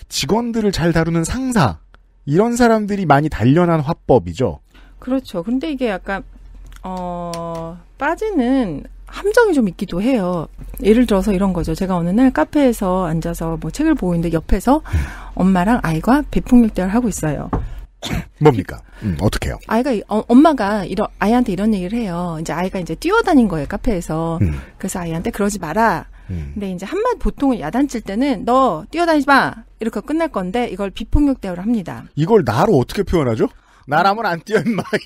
직원들을 잘 다루는 상사 이런 사람들이 많이 단련한 화법이죠. 그렇죠. 근데 이게 약간 어, 빠지는 함정이 좀 있기도 해요. 예를 들어서 이런 거죠. 제가 어느 날 카페에서 앉아서 뭐 책을 보고 있는데 옆에서 엄마랑 아이가 배풍력 대화를 하고 있어요. 뭡니까? 음, 어떻게 해요? 아이가 어, 엄마가 이러 아이한테 이런 얘기를 해요. 이제 아이가 이제 뛰어다닌 거예요 카페에서. 음. 그래서 아이한테 그러지 마라. 음. 근데 이제 한마디 보통은 야단칠 때는 너 뛰어다니지 마 이렇게 끝날 건데 이걸 비폭력 대화를 합니다. 이걸 나로 어떻게 표현하죠? 나라면 안 뛰어 임마.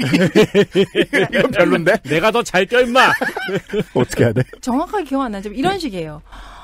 이건 별론데. 내가 더 잘 뛰어 임마. 어떻게 해야 돼? 정확하게 기억 안 나지만 이런 식이에요.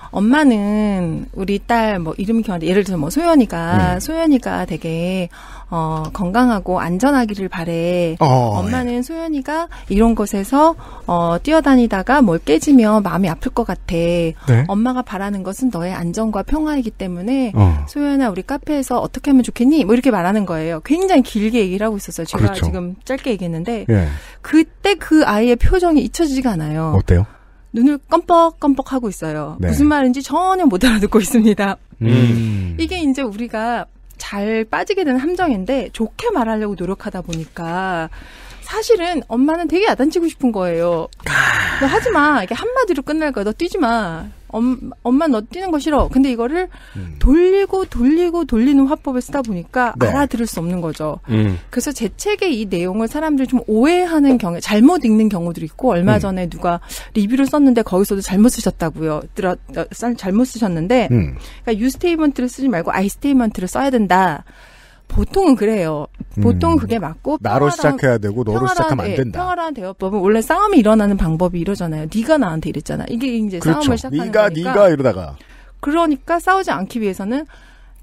엄마는 우리 딸 뭐 이름 기억 안 나. 예를 들어 뭐 소연이가 음. 소연이가 되게 어, 건강하고 안전하기를 바래. 어, 엄마는 예. 소연이가 이런 곳에서 어, 뛰어다니다가 뭘 깨지면 마음이 아플 것 같아. 네? 엄마가 바라는 것은 너의 안전과 평화이기 때문에 어. 소연아 우리 카페에서 어떻게 하면 좋겠니? 뭐 이렇게 말하는 거예요. 굉장히 길게 얘기를 하고 있었어요. 제가 그렇죠. 지금 짧게 얘기했는데 예. 그때 그 아이의 표정이 잊혀지지가 않아요. 어때요? 눈을 껌뻑껌뻑 하고 있어요. 네. 무슨 말인지 전혀 못 알아듣고 있습니다. 음. 음. 이게 이제 우리가 잘 빠지게 된 함정인데 좋게 말하려고 노력하다 보니까 사실은 엄마는 되게 야단치고 싶은 거예요. 아. 하지 마. 이게 한마디로 끝날 거야. 너 뛰지 마. 엄, 엄마 너 뛰는 거 싫어. 근데 이거를 음. 돌리고 돌리고 돌리는 화법을 쓰다 보니까 네. 알아들을 수 없는 거죠. 음. 그래서 제 책의 이 내용을 사람들이 좀 오해하는 경우, 잘못 읽는 경우들이 있고 얼마 음. 전에 누가 리뷰를 썼는데 거기서도 잘못 쓰셨다고요. 들어 잘못 쓰셨는데 음. 그러니까 유스테이먼트를 쓰지 말고 아이스테이먼트를 써야 된다. 보통은 그래요. 보통 음. 그게 맞고 나로 평화랑, 시작해야 되고 너로 평화랑, 시작하면 안 예, 된다. 평화란 대화법은 원래 싸움이 일어나는 방법이 이러잖아요. 네가 나한테 이랬잖아. 이게 이제 그렇죠. 싸움을 시작하는 네가 거니까. 네가 이러다가 그러니까 싸우지 않기 위해서는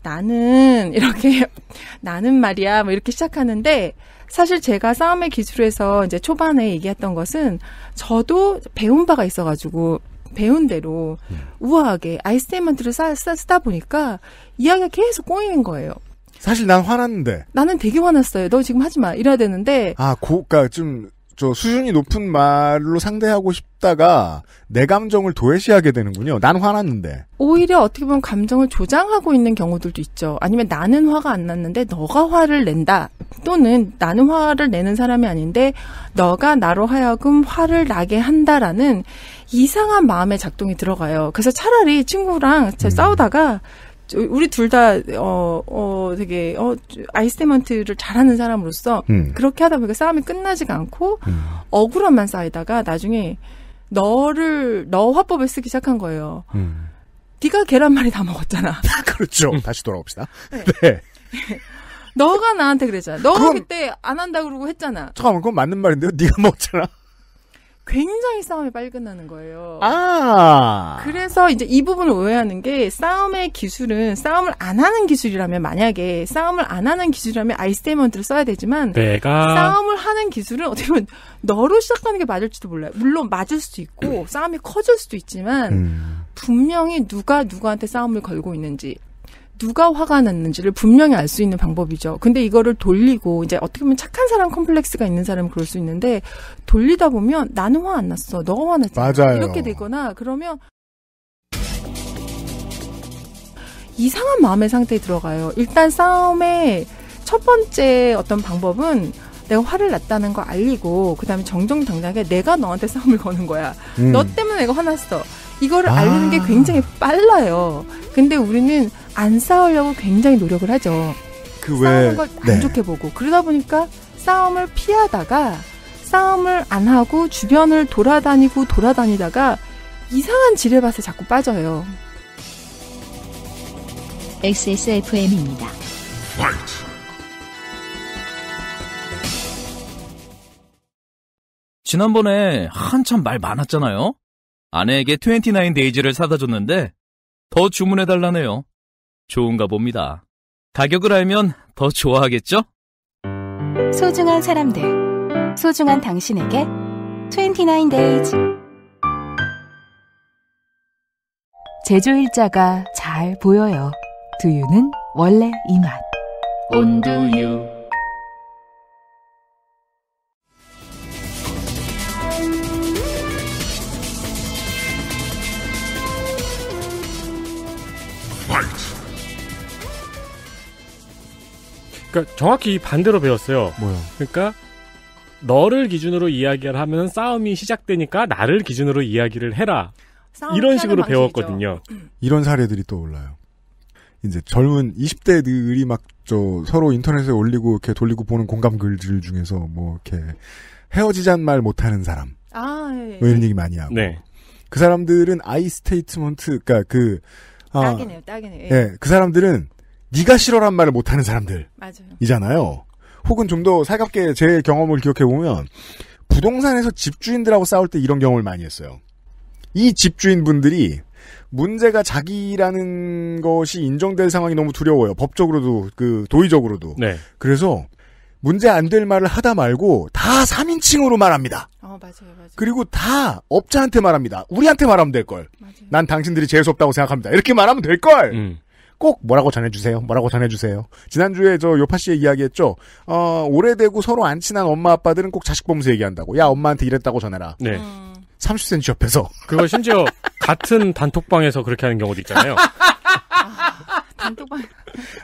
나는 이렇게 나는 말이야 뭐 이렇게 시작하는데 사실 제가 싸움의 기술에서 이제 초반에 얘기했던 것은 저도 배운 바가 있어가지고 배운 대로 음. 우아하게 아이스테이먼트를 쓰다 보니까 이야기가 계속 꼬이는 거예요. 사실 난 화났는데. 나는 되게 화났어요. 너 지금 하지 마. 이래야 되는데. 아, 고, 그니까 좀, 저 수준이 높은 말로 상대하고 싶다가 내 감정을 도외시하게 되는군요. 난 화났는데. 오히려 어떻게 보면 감정을 조장하고 있는 경우들도 있죠. 아니면 나는 화가 안 났는데 너가 화를 낸다. 또는 나는 화를 내는 사람이 아닌데 너가 나로 하여금 화를 나게 한다라는 이상한 마음의 작동이 들어가요. 그래서 차라리 친구랑 음. 싸우다가 우리 둘 다 어, 어, 되게 어, 아이스테먼트를 잘하는 사람으로서 음. 그렇게 하다 보니까 싸움이 끝나지가 않고 음. 억울함만 쌓이다가 나중에 너를 너 화법을 쓰기 시작한 거예요. 음. 네가 계란말이 다 먹었잖아. 그렇죠. 다시 돌아옵시다. 네. 네. 너가 나한테 그랬잖아. 너가 그건... 그때 안 한다 그러고 했잖아. 잠깐만, 그건 맞는 말인데요. 네가 먹잖아 굉장히 싸움이 빨리 끝나는 거예요. 아. 그래서 이제 이 부분을 오해하는 게 싸움의 기술은 싸움을 안 하는 기술이라면 만약에 싸움을 안 하는 기술이라면 아이스테이먼트를 써야 되지만 내가 싸움을 하는 기술은 어떻게 보면 너로 시작하는 게 맞을지도 몰라요. 물론 맞을 수도 있고 싸움이 커질 수도 있지만 음. 분명히 누가 누구한테 싸움을 걸고 있는지 누가 화가 났는지를 분명히 알 수 있는 방법이죠. 근데 이거를 돌리고 이제 어떻게 보면 착한 사람 컴플렉스가 있는 사람은 그럴 수 있는데 돌리다 보면 나는 화 안 났어. 너가 화났지. 맞아요. 이렇게 되거나 그러면 이상한 마음의 상태에 들어가요. 일단 싸움의 첫 번째 어떤 방법은 내가 화를 났다는거 알리고 그다음에 정정당당하게 내가 너한테 싸움을 거는 거야. 음. 너 때문에 내가 화났어. 이거를 아. 알리는 게 굉장히 빨라요. 근데 우리는 안 싸우려고 굉장히 노력을 하죠. 그 싸우는 걸안 네. 좋게 보고 그러다 보니까 싸움을 피하다가 싸움을 안 하고 주변을 돌아다니고 돌아다니다가 이상한 지뢰밭에 자꾸 빠져요. XSFM입니다. 파이트. 지난번에 한참 말 많았잖아요. 아내에게 29 데이지를 사다 줬는데 더 주문해 달라네요. 좋은가 봅니다. 가격을 알면 더 좋아하겠죠? 소중한 사람들, 소중한 당신에게 29 days 제조 일자가 잘 보여요. 두유는 원래 이 맛. 온두유. 그러니까 정확히 반대로 배웠어요. 뭐요? 그러니까 너를 기준으로 이야기를 하면 싸움이 시작되니까 나를 기준으로 이야기를 해라. 이런 식으로 배웠거든요. 이런 사례들이 떠올라요. 이제 젊은 20대들이 막 저 서로 인터넷에 올리고 이렇게 돌리고 보는 공감 글들 중에서 뭐 이렇게 헤어지잔 말 못하는 사람. 아, 예, 예. 뭐 이런 얘기 많이 하고. 네. 그 사람들은 아이 스테이트먼트, 그니까 그, 아, 딱이네요, 딱이네요. 예. 예, 그 사람들은 네가 싫어란 말을 못하는 사람들. 이잖아요. 혹은 좀 더 살갑게 제 경험을 기억해 보면 부동산에서 집주인들하고 싸울 때 이런 경험을 많이 했어요. 이 집주인분들이 문제가 자기라는 것이 인정될 상황이 너무 두려워요. 법적으로도 그 도의적으로도. 네. 그래서 문제 안 될 말을 하다 말고 다 3인칭으로 말합니다. 어, 맞아요, 맞아요. 그리고 다 업자한테 말합니다. 우리한테 말하면 될 걸. 맞아요. 난 당신들이 재수 없다고 생각합니다. 이렇게 말하면 될 걸. 음. 꼭 뭐라고 전해주세요. 뭐라고 전해주세요. 지난주에 저 요파 씨의 이야기했죠. 어, 오래되고 서로 안 친한 엄마 아빠들은 꼭 자식 보면서 얘기한다고. 야 엄마한테 이랬다고 전해라. 네. 음. 30cm 옆에서. 그거 심지어 같은 단톡방에서 그렇게 하는 경우도 있잖아요.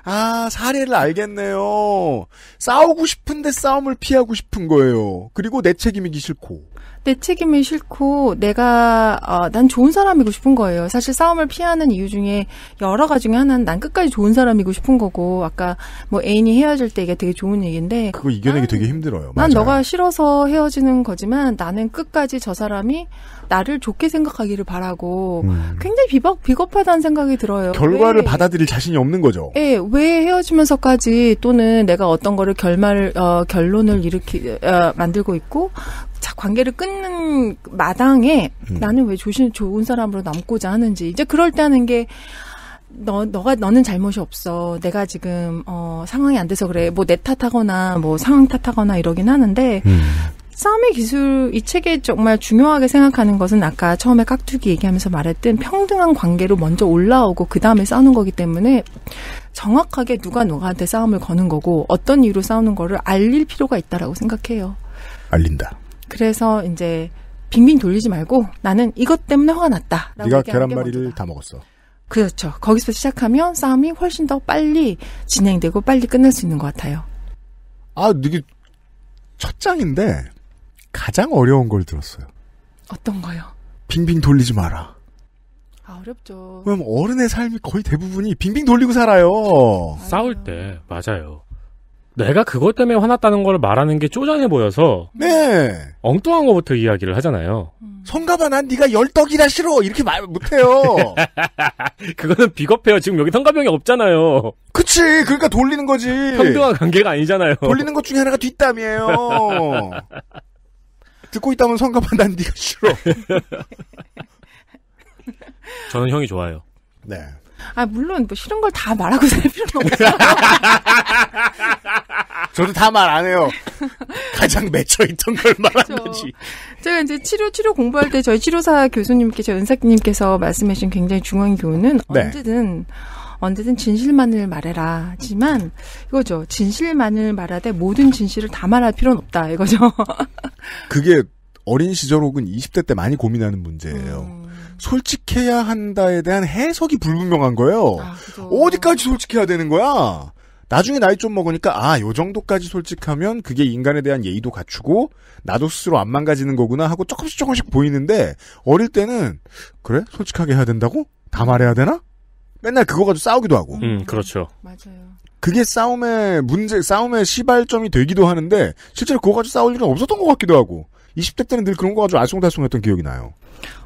아, 사례를 알겠네요. 싸우고 싶은데 싸움을 피하고 싶은 거예요. 그리고 내 책임이기 싫고. 내 책임이 싫고 내가 어, 난 좋은 사람이고 싶은 거예요. 사실 싸움을 피하는 이유 중에 여러 가지 중에 하나는 난 끝까지 좋은 사람이고 싶은 거고 아까 뭐 애인이 헤어질 때 이게 되게 좋은 얘기인데 그거 이겨내기 난, 되게 힘들어요. 난 맞아요. 너가 싫어서 헤어지는 거지만 나는 끝까지 저 사람이 나를 좋게 생각하기를 바라고 음. 굉장히 비겁 비겁하다는 생각이 들어요. 결과를 왜, 받아들일 자신이 없는 거죠. 예, 왜 헤어지면서까지 또는 내가 어떤 거를 결말 어, 결론을 일으키 어, 만들고 있고 자, 관계를 끊는 마당에 음. 나는 왜 조신 좋은 사람으로 남고자 하는지 이제 그럴 때 하는 게 너, 너가, 너는 잘못이 없어. 내가 지금, 어, 상황이 안 돼서 그래. 뭐 내 탓하거나, 뭐 상황 탓하거나 이러긴 하는데, 음. 싸움의 기술, 이 책에 정말 중요하게 생각하는 것은 아까 처음에 깍두기 얘기하면서 말했던 평등한 관계로 먼저 올라오고, 그 다음에 싸우는 거기 때문에, 정확하게 누가 누가한테 싸움을 거는 거고, 어떤 이유로 싸우는 거를 알릴 필요가 있다라고 생각해요. 알린다. 그래서 이제 빙빙 돌리지 말고 나는 이것 때문에 화가 났다. 네가 계란말이를 다 먹었어. 그렇죠. 거기서 시작하면 싸움이 훨씬 더 빨리 진행되고 빨리 끝날 수 있는 것 같아요. 아, 이게 첫 장인데 가장 어려운 걸 들었어요. 어떤 거요? 빙빙 돌리지 마라. 아, 어렵죠. 왜냐면 어른의 삶이 거의 대부분이 빙빙 돌리고 살아요. 아유. 싸울 때 맞아요. 내가 그것 때문에 화났다는 걸 말하는 게 쪼잔해 보여서 네 엉뚱한 것부터 이야기를 하잖아요. 음. 성가봐 난 네가 열떡이라 싫어 이렇게 말 못해요. 그거는 비겁해요. 지금 여기 성가병이 없잖아요. 그치 그러니까 돌리는 거지. 평등한 관계가 아니잖아요. 돌리는 것 중에 하나가 뒷담이에요. 듣고 있다면 성가봐 난 네가 싫어. 저는 형이 좋아요. 네. 아 물론 뭐 싫은 걸 다 말하고 살 필요는 없어요. 저도 다 말 안 해요. 가장 맺혀있던 걸 말한 거지. 제가 이제 치료 치료 공부할 때 저희 치료사 교수님께서 은사님께서 말씀해주신 굉장히 중요한 교훈은 네. 언제든 언제든 진실만을 말해라. 하지만 이거죠. 진실만을 말하되 모든 진실을 다 말할 필요는 없다. 이거죠. 그게 어린 시절 혹은 20대 때 많이 고민하는 문제예요. 음. 솔직해야 한다에 대한 해석이 불분명한 거예요. 아, 어디까지 솔직해야 되는 거야? 나중에 나이 좀 먹으니까 아, 요 정도까지 솔직하면 그게 인간에 대한 예의도 갖추고 나도 스스로 안 망가지는 거구나 하고 조금씩 조금씩 보이는데 어릴 때는 그래? 솔직하게 해야 된다고? 다 말해야 되나? 맨날 그거 가지고 싸우기도 하고. 음, 그렇죠. 맞아요. 그게 싸움의 문제, 싸움의 시발점이 되기도 하는데 실제로 그거 가지고 싸울 일은 없었던 것 같기도 하고 20대 때는 늘 그런 거 가지고 알쏭달쏭했던 기억이 나요.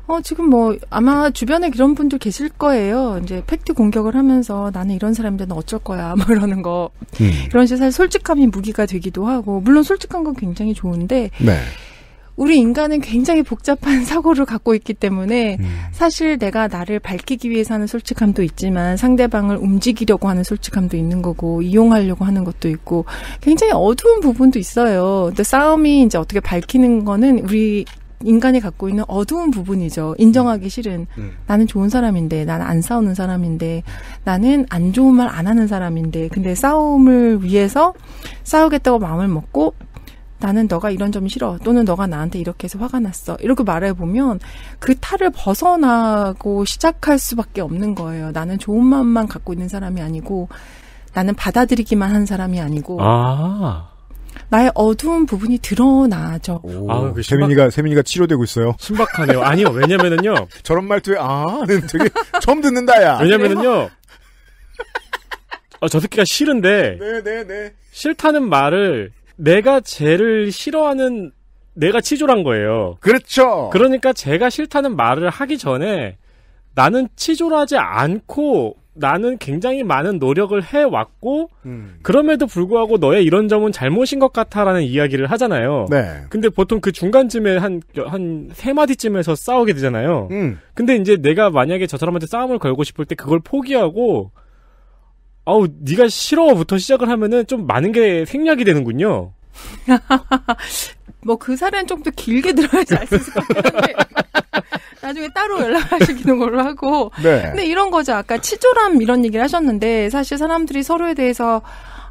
어, 지금 뭐, 아마 주변에 그런 분들 계실 거예요. 이제 팩트 공격을 하면서 나는 이런 사람들은 어쩔 거야. 뭐 이러는 거. 음. 이런 식의 사실 솔직함이 무기가 되기도 하고, 물론 솔직한 건 굉장히 좋은데, 네. 우리 인간은 굉장히 복잡한 사고를 갖고 있기 때문에 음. 사실 내가 나를 밝히기 위해서 하는 솔직함도 있지만 상대방을 움직이려고 하는 솔직함도 있는 거고 이용하려고 하는 것도 있고 굉장히 어두운 부분도 있어요. 근데 싸움이 이제 어떻게 밝히는 거는 우리 인간이 갖고 있는 어두운 부분이죠. 인정하기 음. 싫은 음. 나는 좋은 사람인데 나는 안 싸우는 사람인데 나는 안 좋은 말 안 하는 사람인데 근데 싸움을 위해서 싸우겠다고 마음을 먹고 나는 너가 이런 점이 싫어 또는 너가 나한테 이렇게 해서 화가 났어 이렇게 말해보면 그 탈을 벗어나고 시작할 수밖에 없는 거예요 나는 좋은 마음만 갖고 있는 사람이 아니고 나는 받아들이기만 한 사람이 아니고 아. 나의 어두운 부분이 드러나죠. 오, 아, 그 신박... 세민이가 세민이가 치료되고 있어요. 신박하네요. 아니요, 왜냐면은요. 저런 말투에 아는 네, 되게 처음 듣는다야. 왜냐면은요. 네. 어, 저 새끼가 싫은데. 네네네. 네, 싫다는 말을 내가 쟤를 싫어하는 내가 치졸한 거예요. 그렇죠. 그러니까 제가 싫다는 말을 하기 전에 나는 치졸하지 않고 나는 굉장히 많은 노력을 해왔고 음. 그럼에도 불구하고 너의 이런 점은 잘못인 것 같아라는 이야기를 하잖아요. 네. 근데 보통 그 중간쯤에 한 한 세 마디쯤에서 싸우게 되잖아요. 음. 근데 이제 내가 만약에 저 사람한테 싸움을 걸고 싶을 때 그걸 포기하고 아우 네가 싫어부터 시작을 하면은 좀 많은 게 생략이 되는군요. 뭐 그 사례는 좀 더 길게 들어야지 알수 있을 것 같은데. 나중에 따로 연락하시는 걸로 하고. 네. 근데 이런 거죠. 아까 치졸함 이런 얘기를 하셨는데 사실 사람들이 서로에 대해서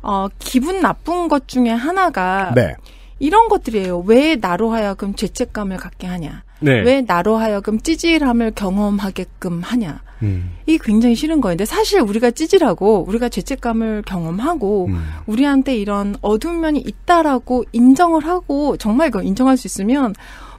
어, 기분 나쁜 것 중에 하나가 네. 이런 것들이에요. 왜 나로 하여금 죄책감을 갖게 하냐? 네. 왜 나로 하여금 찌질함을 경험하게끔 하냐? 음. 이 굉장히 싫은 거인데 사실 우리가 찌질하고 우리가 죄책감을 경험하고 음. 우리한테 이런 어두운 면이 있다라고 인정을 하고 정말 그 인정할 수 있으면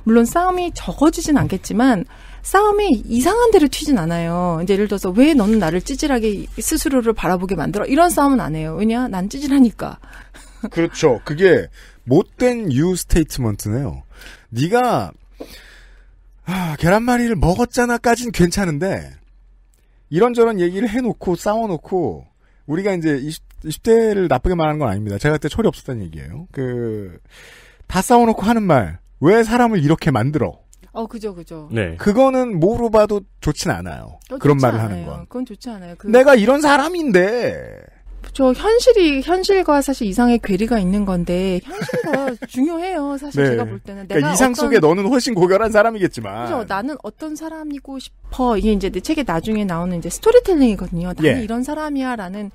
물론 싸움이 적어지진 않겠지만 싸움이 이상한 데를 튀진 않아요. 이제 예를 들어서 왜 너는 나를 찌질하게 스스로를 바라보게 만들어 이런 싸움은 안 해요. 왜냐 난 찌질하니까. 그렇죠. 그게 못된 유 스테이트먼트네요. 네가 아, 계란말이를 먹었잖아까진 괜찮은데 이런저런 얘기를 해놓고 싸워놓고 우리가 이제 20, 대를 나쁘게 말하는 건 아닙니다. 제가 그때 철이 없었다는 얘기예요. 그 다 싸워놓고 하는 말왜 사람을 이렇게 만들어? 어, 그죠, 그죠. 네. 그거는 뭐로 봐도 좋진 않아요. 어, 그런 좋지 말을 않아요. 하는 건. 그건 좋지 않아요. 그... 내가 이런 사람인데. 저 현실이 현실과 사실 이상의 괴리가 있는 건데 현실과 중요해요. 사실 네. 제가 볼 때는 그러니까 이상 어떤... 속에 너는 훨씬 고결한 사람이겠지만. 그죠. 나는 어떤 사람이고 싶어. 이게 이제 내 책에 나중에 나오는 이제 스토리텔링이거든요. 나는 예. 이런 사람이야라는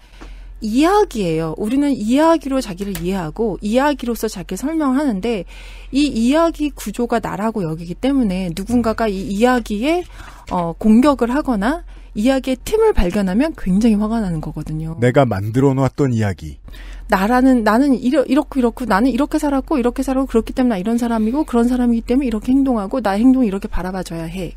이야기예요. 우리는 이야기로 자기를 이해하고 이야기로서 자기를 설명하는데 이 이야기 구조가 나라고 여기기 때문에 누군가가 이 이야기에 어, 공격을 하거나 이야기의 틈을 발견하면 굉장히 화가 나는 거거든요. 내가 만들어 놓았던 이야기. 나라는 나는 이러, 이렇고 이렇고 나는 이렇게 살았고 이렇게 살았고 그렇기 때문에 이런 사람이고 그런 사람이기 때문에 이렇게 행동하고 나 행동 이렇게 바라봐줘야 해.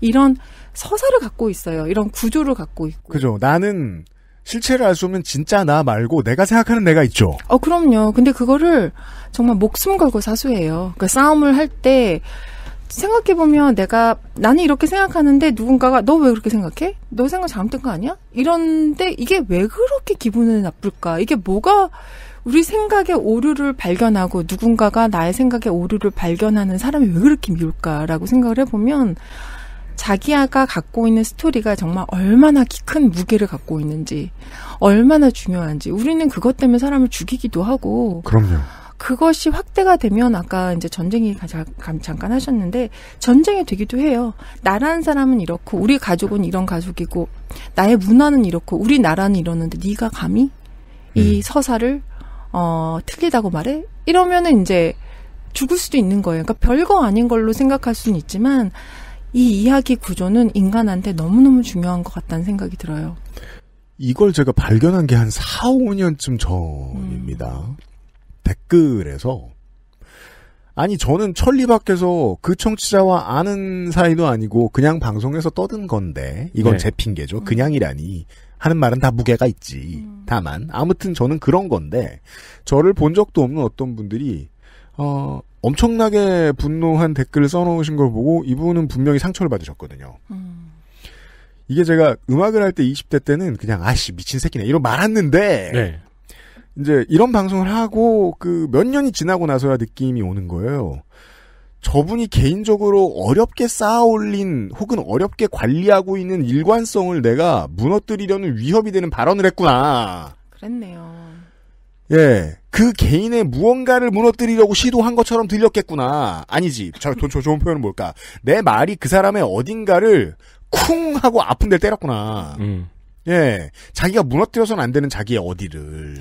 이런 서사를 갖고 있어요. 이런 구조를 갖고 있고. 그죠. 나는 실체를 알 수 없는 진짜 나 말고 내가 생각하는 내가 있죠. 어, 그럼요. 근데 그거를 정말 목숨 걸고 사수해요. 그러니까 싸움을 할 때 생각해보면 내가 나는 이렇게 생각하는데 누군가가 너 왜 그렇게 생각해? 너 생각 잘못된 거 아니야? 이런데 이게 왜 그렇게 기분을 나쁠까? 이게 뭐가 우리 생각의 오류를 발견하고 누군가가 나의 생각의 오류를 발견하는 사람이 왜 그렇게 미울까라고 생각을 해보면 자기아가 갖고 있는 스토리가 정말 얼마나 큰 무게를 갖고 있는지, 얼마나 중요한지, 우리는 그것 때문에 사람을 죽이기도 하고. 그럼요. 그것이 확대가 되면 아까 이제 전쟁이 잠깐 하셨는데 전쟁이 되기도 해요. 나라는 사람은 이렇고 우리 가족은 이런 가족이고 나의 문화는 이렇고 우리 나라는 이러는데 네가 감히 이 음. 서사를 어 틀리다고 말해? 이러면은 이제 죽을 수도 있는 거예요. 그러니까 별거 아닌 걸로 생각할 수는 있지만 이 이야기 구조는 인간한테 너무너무 중요한 것 같다는 생각이 들어요. 이걸 제가 발견한 게 한 4, 5년쯤 전입니다. 음. 댓글에서 아니 저는 천리 밖에서 그 청취자와 아는 사이도 아니고 그냥 방송에서 떠든 건데 이건 네. 제 핑계죠. 음. 그냥이라니 하는 말은 다 무게가 있지. 음. 다만 아무튼 저는 그런 건데 저를 본 적도 없는 어떤 분들이 어, 엄청나게 분노한 댓글을 써놓으신 걸 보고 이분은 분명히 상처를 받으셨거든요. 음. 이게 제가 음악을 할 때 20대 때는 그냥 아씨 미친 새끼네 이러 말았는데 네. 이제 이런 방송을 하고 그 몇 년이 지나고 나서야 느낌이 오는 거예요. 저분이 개인적으로 어렵게 쌓아올린 혹은 어렵게 관리하고 있는 일관성을 내가 무너뜨리려는 위협이 되는 발언을 했구나. 그랬네요. 예. 그 개인의 무언가를 무너뜨리려고 시도한 것처럼 들렸겠구나. 아니지. 저, 저 좋은 표현은 뭘까? 내 말이 그 사람의 어딘가를 쿵 하고 아픈 데를 때렸구나. 음. 예. 자기가 무너뜨려서는 안 되는 자기의 어디를.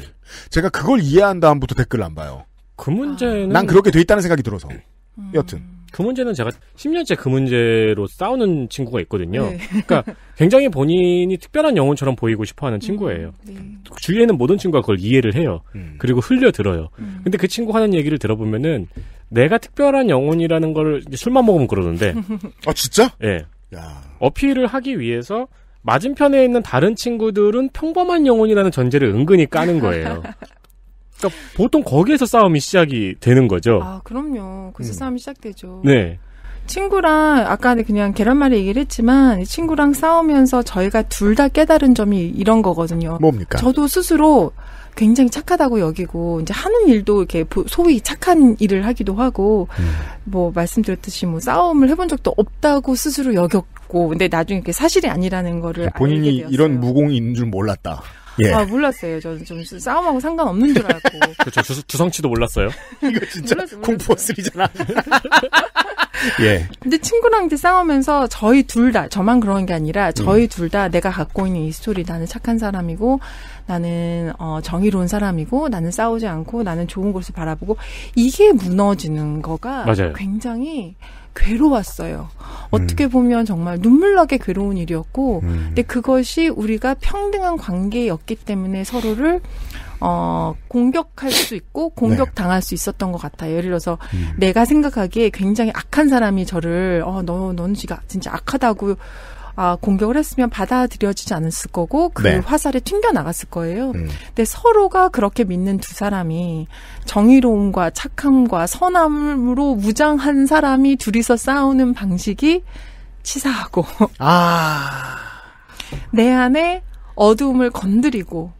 제가 그걸 이해한 다음부터 댓글 을안 봐요. 그 문제는. 난 그렇게 돼 있다는 생각이 들어서. 음. 여튼. 그 문제는 제가 10년째 그 문제로 싸우는 친구가 있거든요. 네. 그러니까 굉장히 본인이 특별한 영혼처럼 보이고 싶어하는 친구예요. 음, 네. 그 주위에 는 모든 친구가 그걸 이해를 해요. 음. 그리고 흘려들어요. 음. 근데 그 친구 하는 얘기를 들어보면은 내가 특별한 영혼이라는 걸 술만 먹으면 그러는데. 아 진짜? 예. 네. 어필을 하기 위해서 맞은편에 있는 다른 친구들은 평범한 영혼이라는 전제를 은근히 까는 거예요. 그러니까 보통 거기에서 싸움이 시작이 되는 거죠. 아, 그럼요. 거기서 음. 싸움이 시작되죠. 네. 친구랑 아까 그냥 계란말이 얘기를 했지만 친구랑 싸우면서 저희가 둘 다 깨달은 점이 이런 거거든요. 뭡니까? 저도 스스로 굉장히 착하다고 여기고 이제 하는 일도 이렇게 소위 착한 일을 하기도 하고 음. 뭐 말씀드렸듯이 뭐 싸움을 해본 적도 없다고 스스로 여겼고 근데 나중에 이게 사실이 아니라는 거를 본인이 이런 무공이 있는 줄 몰랐다. 예. 아 몰랐어요. 저는 좀 싸움하고 상관없는 줄 알았고. 그렇죠. 주, 두성치도 몰랐어요. 이거 진짜 콩포스리잖아. 예. 근데 친구랑 이제 싸우면서 저희 둘 다 저만 그런 게 아니라 저희 음. 둘다 내가 갖고 있는 이 스토리 나는 착한 사람이고 나는 어, 정의로운 사람이고 나는 싸우지 않고 나는 좋은 곳을 바라보고 이게 무너지는 거가 맞아요. 굉장히 괴로웠어요. 음. 어떻게 보면 정말 눈물나게 괴로운 일이었고, 음. 근데 그것이 우리가 평등한 관계였기 때문에 서로를 어, 공격할 수 있고 공격당할 네. 수 있었던 것 같아요. 예를 들어서 음. 내가 생각하기에 굉장히 악한 사람이 저를 어, 너, 너는 지가 진짜 악하다고 아, 공격을 했으면 받아들여지지 않았을 거고 그 네. 화살에 튕겨 나갔을 거예요. 음. 근데 서로가 그렇게 믿는 두 사람이 정의로움과 착함과 선함으로 무장한 사람이 둘이서 싸우는 방식이 치사하고 아. 내 안에 어두움을 건드리고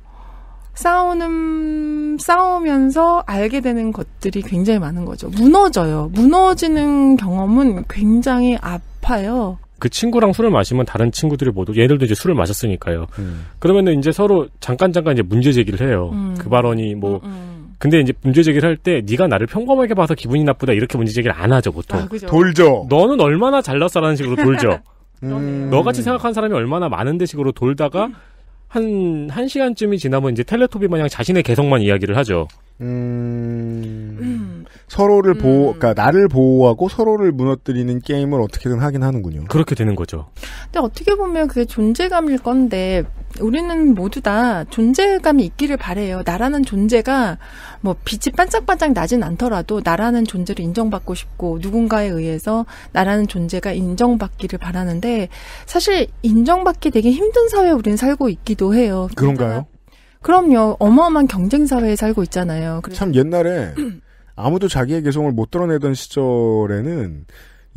싸우는 싸우면서 알게 되는 것들이 굉장히 많은 거죠. 무너져요. 무너지는 경험은 굉장히 아파요. 그 친구랑 술을 마시면 다른 친구들이 모두 얘들도 이제 술을 마셨으니까요. 음. 그러면은 이제 서로 잠깐 잠깐 이제 문제 제기를 해요. 음. 그 발언이 뭐 음, 음. 근데 이제 문제 제기를 할 때 네가 나를 평범하게 봐서 기분이 나쁘다 이렇게 문제 제기를 안 하죠 보통. 아, 돌죠. 너는 얼마나 잘났어라는 식으로 돌죠. 음. 너같이 생각한 사람이 얼마나 많은데 식으로 돌다가 음. 한, 한 시간쯤이 지나면 이제 텔레토비 마냥 자신의 개성만 이야기를 하죠. 음, 음. 서로를 보호, 음. 그러니까 나를 보호하고 서로를 무너뜨리는 게임을 어떻게든 하긴 하는군요. 그렇게 되는 거죠. 근데 어떻게 보면 그게 존재감일 건데 우리는 모두 다 존재감이 있기를 바래요. 나라는 존재가 뭐 빛이 반짝반짝 나진 않더라도 나라는 존재를 인정받고 싶고 누군가에 의해서 나라는 존재가 인정받기를 바라는데 사실 인정받기 되게 힘든 사회 우리는 살고 있기도 해요. 그런가요? 그럼요. 어마어마한 경쟁 사회에 살고 있잖아요. 참 옛날에 아무도 자기의 개성을 못 드러내던 시절에는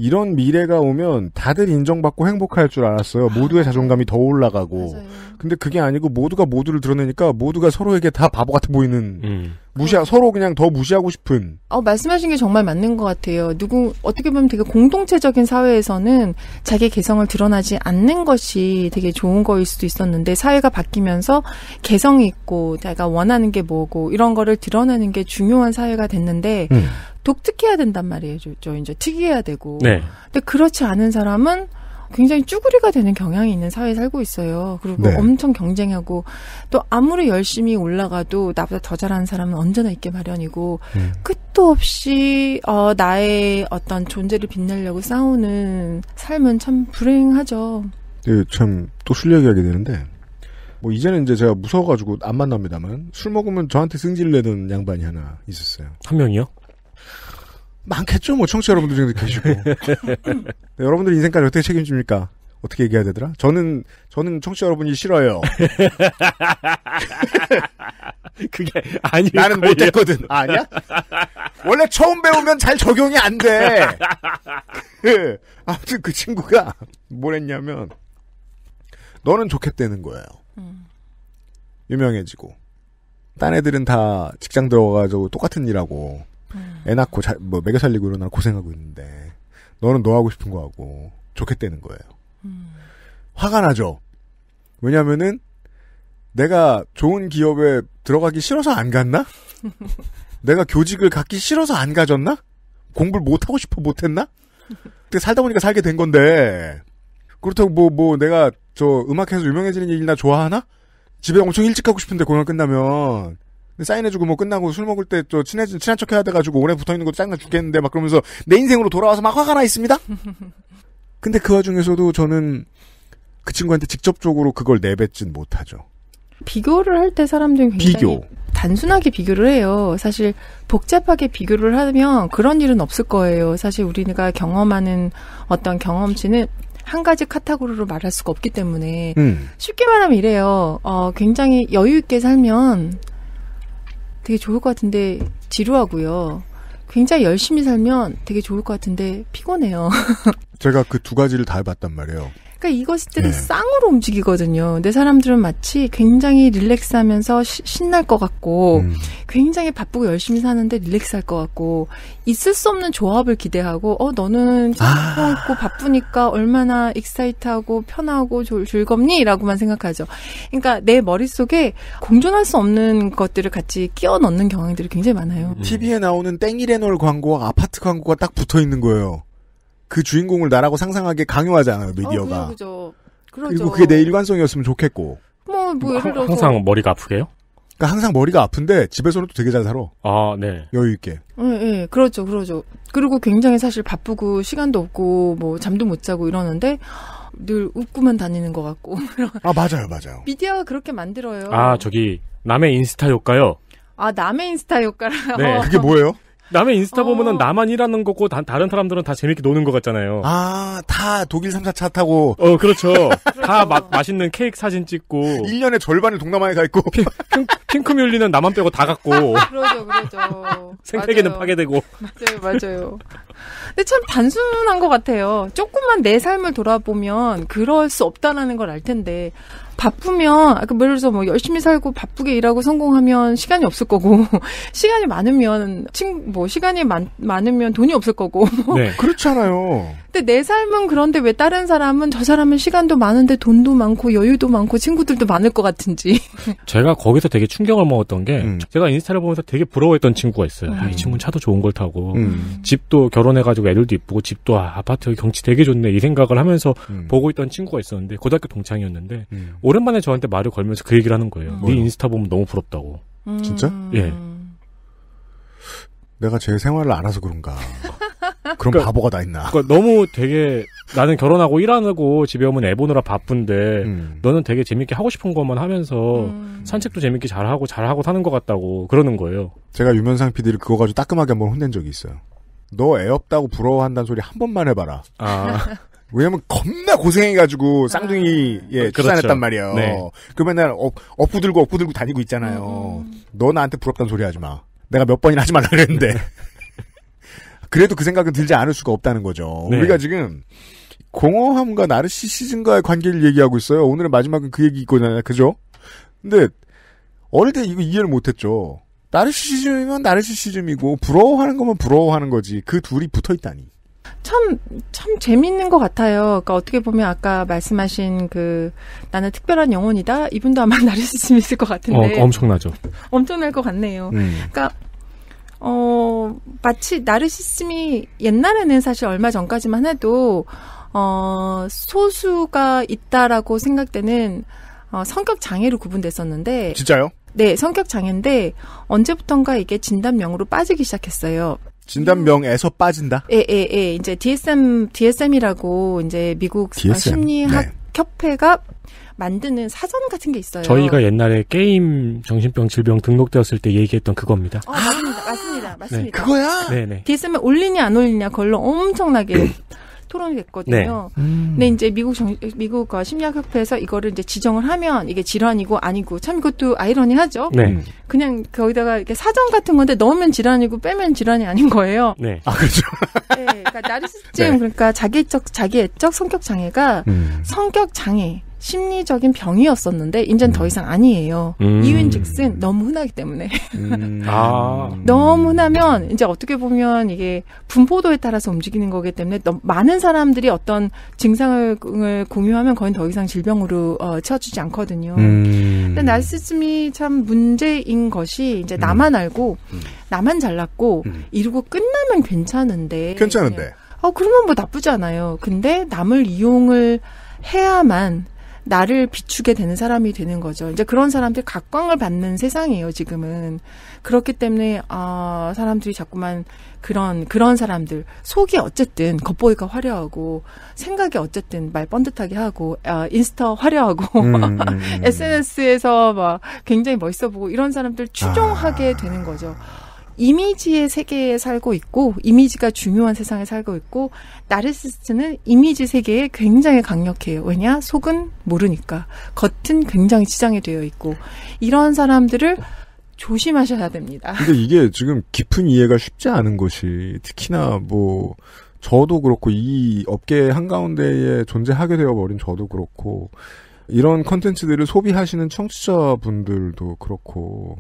이런 미래가 오면 다들 인정받고 행복할 줄 알았어요. 모두의 자존감이 더 올라가고. 맞아요. 근데 그게 아니고 모두가 모두를 드러내니까 모두가 서로에게 다 바보 같아 보이는 음. 무시하 서로 그냥 더 무시하고 싶은. 어 말씀하신 게 정말 맞는 것 같아요. 누구 어떻게 보면 되게 공동체적인 사회에서는 자기 개성을 드러나지 않는 것이 되게 좋은 거일 수도 있었는데 사회가 바뀌면서 개성 있고 내가 원하는 게 뭐고 이런 거를 드러내는 게 중요한 사회가 됐는데 음. 독특해야 된단 말이에요. 저, 저 이제 특이해야 되고. 네. 근데 그렇지 않은 사람은 굉장히 쭈구리가 되는 경향이 있는 사회에 살고 있어요. 그리고 네. 엄청 경쟁하고 또 아무리 열심히 올라가도 나보다 더 잘하는 사람은 언제나 있게 마련이고 음. 끝도 없이 어, 나의 어떤 존재를 빛내려고 싸우는 삶은 참 불행하죠. 네, 예, 참또 술 얘기하게 되는데 뭐 이제는 이제 제가 무서워가지고 안 만납니다만 술 먹으면 저한테 승질 내던 양반이 하나 있었어요. 한 명이요? 많겠죠, 뭐, 청취자 여러분들 중에도 계시고. 네, 여러분들 인생까지 어떻게 책임집니까? 어떻게 얘기해야 되더라? 저는, 저는 청취자 여러분이 싫어요. 그게 아니 나는 못했거든. 아, 니야 원래 처음 배우면 잘 적용이 안 돼. 네. 아무튼 그 친구가 뭘 했냐면, 너는 좋겠다는 거예요. 음. 유명해지고. 딴 애들은 다 직장 들어가가지고 똑같은 일하고 음. 애 낳고 잘, 뭐 먹여 살리고 이러나 고생하고 있는데 너는 너 하고 싶은 거 하고 좋겠다는 거예요. 음. 화가 나죠. 왜냐면은 내가 좋은 기업에 들어가기 싫어서 안 갔나? 내가 교직을 갖기 싫어서 안 가졌나? 공부를 못 하고 싶어 못 했나? 근데 살다 보니까 살게 된 건데 그렇다고 뭐뭐 뭐 내가 저 음악해서 유명해지는 일이나 좋아하나? 집에 엄청 일찍 가고 싶은데 공연 끝나면 사인해주고 뭐 끝나고 술 먹을 때 또 친해진 친한 척 해야 돼가지고 오래 붙어 있는 것도 짜증나 죽겠는데 막 그러면서 내 인생으로 돌아와서 막 화가 나 있습니다. 근데 그 와중에서도 저는 그 친구한테 직접적으로 그걸 내뱉진 못하죠. 비교를 할 때 사람들은 굉장히 비교. 단순하게 비교를 해요. 사실 복잡하게 비교를 하면 그런 일은 없을 거예요. 사실 우리가 경험하는 어떤 경험치는 한 가지 카테고리로 말할 수가 없기 때문에 음. 쉽게 말하면 이래요. 어, 굉장히 여유 있게 살면 되게 좋을 것 같은데 지루하고요. 굉장히 열심히 살면 되게 좋을 것 같은데 피곤해요. 제가 그 두 가지를 다 해봤단 말이에요. 그러니까 이것들이 네. 쌍으로 움직이거든요. 근데 사람들은 마치 굉장히 릴렉스하면서 시, 신날 것 같고 음. 굉장히 바쁘고 열심히 사는데 릴렉스할 것 같고 있을 수 없는 조합을 기대하고 어 너는 힘들고 아. 바쁘니까 얼마나 익사이트하고 편하고 졸, 즐겁니라고만 생각하죠. 그러니까 내 머릿속에 공존할 수 없는 것들을 같이 끼워 넣는 경향들이 굉장히 많아요. TV에 음. 나오는 땡이레놀 광고와 아파트 광고가 딱 붙어 있는 거예요. 그 주인공을 나라고 상상하게 강요하잖아요 아, 미디어가. 아, 그죠, 그죠. 그리고 그게 내 일관성이었으면 좋겠고. 뭐, 뭐, 뭐 예를 들어서 항상 머리가 아프게요? 그러니까 항상 머리가 아픈데 집에서는 또 되게 잘 살아. 아, 네. 여유 있게. 예, 네, 그렇죠, 그렇죠. 그리고 굉장히 사실 바쁘고 시간도 없고 뭐 잠도 못 자고 이러는데 늘 웃고만 다니는 것 같고. 아 맞아요, 맞아요. 미디어가 그렇게 만들어요. 아 저기 남의 인스타 효과요. 아 남의 인스타 효과라요. 네, 그게 뭐예요? 남의 인스타 어. 보면은 나만 일하는 거고 다, 른 사람들은 다 재밌게 노는 것 같잖아요. 아, 다 독일 3차 차 타고. 어, 그렇죠. 다 마, 맛있는 케이크 사진 찍고. 1년의 절반을 동남아에 가 있고. 핑, 핑 크뮬리는 나만 빼고 다 갔고. 그러죠, 그러죠. 생태계는 맞아요. 파괴되고. 맞아요, 맞아요. 근데 참 단순한 것 같아요. 조금만 내 삶을 돌아보면 그럴 수 없다라는 걸 알 텐데. 바쁘면 아까 그 예를 들어서 뭐 열심히 살고 바쁘게 일하고 성공하면 시간이 없을 거고 시간이 많으면 친뭐 시간이 많, 많으면 돈이 없을 거고 뭐. 네 그렇잖아요. 근데 내 삶은 그런데 왜 다른 사람은 저 사람은 시간도 많은데 돈도 많고 여유도 많고 친구들도 많을 것 같은지. 제가 거기서 되게 충격을 먹었던 게 음. 제가 인스타를 보면서 되게 부러워했던 친구가 있어요. 음. 야, 아, 이 친구는 차도 좋은 걸 타고 음. 집도 결혼해가지고 애들도 이쁘고 집도 아, 아파트 경치 되게 좋네 이 생각을 하면서 음. 보고 있던 친구가 있었는데 고등학교 동창이었는데 음. 오랜만에 저한테 말을 걸면서 그 얘기를 하는 거예요. 음. 네 인스타 보면 너무 부럽다고. 진짜? 예. 내가 제 생활을 알아서 그런가. 그럼 그러니까, 바보가 다 있나? 그러니까 너무 되게 나는 결혼하고 일하고 집에 오면 애 보느라 바쁜데 음. 너는 되게 재밌게 하고 싶은 것만 하면서 음. 산책도 재밌게 잘하고 잘하고 사는 것 같다고 그러는 거예요. 제가 유면상 PD를 그거 가지고 따끔하게 한번 혼낸 적이 있어요. 너 애 없다고 부러워한다는 소리 한 번만 해봐라. 아. 왜냐면 겁나 고생해가지고 쌍둥이 아. 예 그렇죠. 출산했단 그렇죠. 말이에요. 네. 그 맨날 업, 부 들고 업부 들고 다니고 있잖아요. 음. 너 나한테 부럽다는 소리 하지 마. 내가 몇 번이나 하지 말라 그랬는데. 그래도 그 생각은 들지 않을 수가 없다는 거죠. 네. 우리가 지금 공허함과 나르시시즘과의 관계를 얘기하고 있어요. 오늘의 마지막은 그 얘기 있거든요. 그죠? 근데 어릴 때 이거 이해를 못했죠. 나르시시즘이면 나르시시즘이고 부러워하는 거면 부러워하는 거지. 그 둘이 붙어 있다니. 참, 참 재밌는 것 같아요. 그러니까 어떻게 보면 아까 말씀하신 그 나는 특별한 영혼이다? 이분도 아마 나르시즘 있을 것 같은데. 어, 엄청나죠. 엄청날 것 같네요. 음. 그러니까 어, 마치 나르시즘이 옛날에는 사실 얼마 전까지만 해도 어, 소수가 있다라고 생각되는 어, 성격 장애로 구분됐었는데 진짜요? 네, 성격 장애인데 언제부턴가 이게 진단명으로 빠지기 시작했어요. 진단명에서 음. 빠진다? 예, 예, 예. 이제 DSM DSM이라고 이제 미국 DSM. 심리학 네. 협회가 만드는 사전 같은 게 있어요. 저희가 옛날에 게임 정신병 질병 등록되었을 때 얘기했던 그겁니다. 어, 맞습니다. 맞습니다. 아. 맞습니다. 네. 그거야? 네네. DSM 올리냐 안 올리냐 걸로 엄청나게 토론이 됐거든요. 네. 음. 근데 이제 미국 정, 미국 심리학협회에서 이거를 이제 지정을 하면 이게 질환이고 아니고 참 이것도 아이러니하죠. 네. 그냥 거기다가 이렇게 사전 같은 건데 넣으면 질환이고 빼면 질환이 아닌 거예요. 네. 아그죠 네, 그러니까 나르시즘 네. 그러니까 자기적 자기애적 성격 장애가 음. 성격 장애. 심리적인 병이었었는데 이젠 더 음. 이상 아니에요. 음. 이유인즉슨 너무 흔하기 때문에. 음. 아. 음. 너무 흔하면 이제 어떻게 보면 이게 분포도에 따라서 움직이는 거기 때문에 너무 많은 사람들이 어떤 증상을 공유하면 거의 더 이상 질병으로 어, 치워주지 않거든요. 음. 근데 나시즘이참 문제인 것이 이제 음. 나만 알고 나만 잘났고 이러고 끝나면 괜찮은데. 괜찮은데. 어 그러면 뭐 나쁘지 않아요. 근데 남을 이용을 해야만 나를 비추게 되는 사람이 되는 거죠. 이제 그런 사람들 각광을 받는 세상이에요, 지금은. 그렇기 때문에, 아, 사람들이 자꾸만 그런, 그런 사람들, 속이 어쨌든 겉보기가 화려하고, 생각이 어쨌든 말 뻔듯하게 하고, 아, 인스타 화려하고, 음. 음 SNS에서 음, 음. 막 굉장히 멋있어 보고, 이런 사람들 아. 추종하게 아. 되는 거죠. 이미지의 세계에 살고 있고 이미지가 중요한 세상에 살고 있고 나르시스트는 이미지 세계에 굉장히 강력해요. 왜냐? 속은 모르니까. 겉은 굉장히 치장이 되어 있고 이런 사람들을 조심하셔야 됩니다. 근데 이게 지금 깊은 이해가 쉽지 않은 것이 특히나 뭐 저도 그렇고 이 업계 한가운데에 존재하게 되어버린 저도 그렇고 이런 컨텐츠들을 소비하시는 청취자분들도 그렇고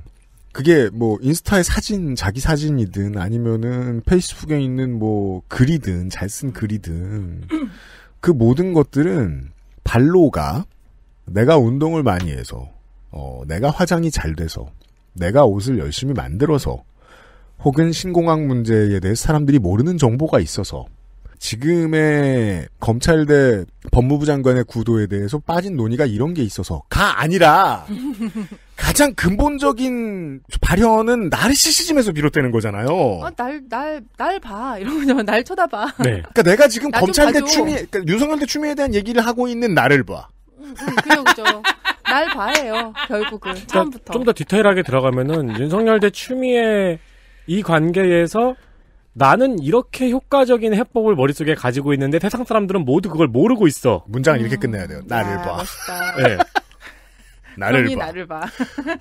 그게 뭐 인스타의 사진 자기 사진이든 아니면은 페이스북에 있는 뭐 글이든 잘 쓴 글이든 그 모든 것들은 발로가 내가 운동을 많이 해서 어 내가 화장이 잘 돼서 내가 옷을 열심히 만들어서 혹은 신공항 문제에 대해 사람들이 모르는 정보가 있어서 지금의 검찰대 법무부 장관의 구도에 대해서 빠진 논의가 이런 게 있어서가 아니라 가장 근본적인 발현은 나르시시즘에서 비롯되는 거잖아요. 아, 날, 날, 날 봐. 이러면 날 쳐다봐. 네. 그러니까 내가 지금 검찰대 추미, 그러니까 윤석열대 추미에 대한 얘기를 하고 있는 나를 봐. 음, 음, 그죠, 그죠. 날 봐예요. 결국은. 그러니까 처음부터. 그러니까 좀더 디테일하게 들어가면은 윤석열대 추미의 이 관계에서 나는 이렇게 효과적인 해법을 머릿속에 가지고 있는데 세상 사람들은 모두 그걸 모르고 있어. 문장을 음, 이렇게 끝내야 돼요. 나를 야, 아, 봐. 멋있다. 네. 나를 이 봐. 나를 봐.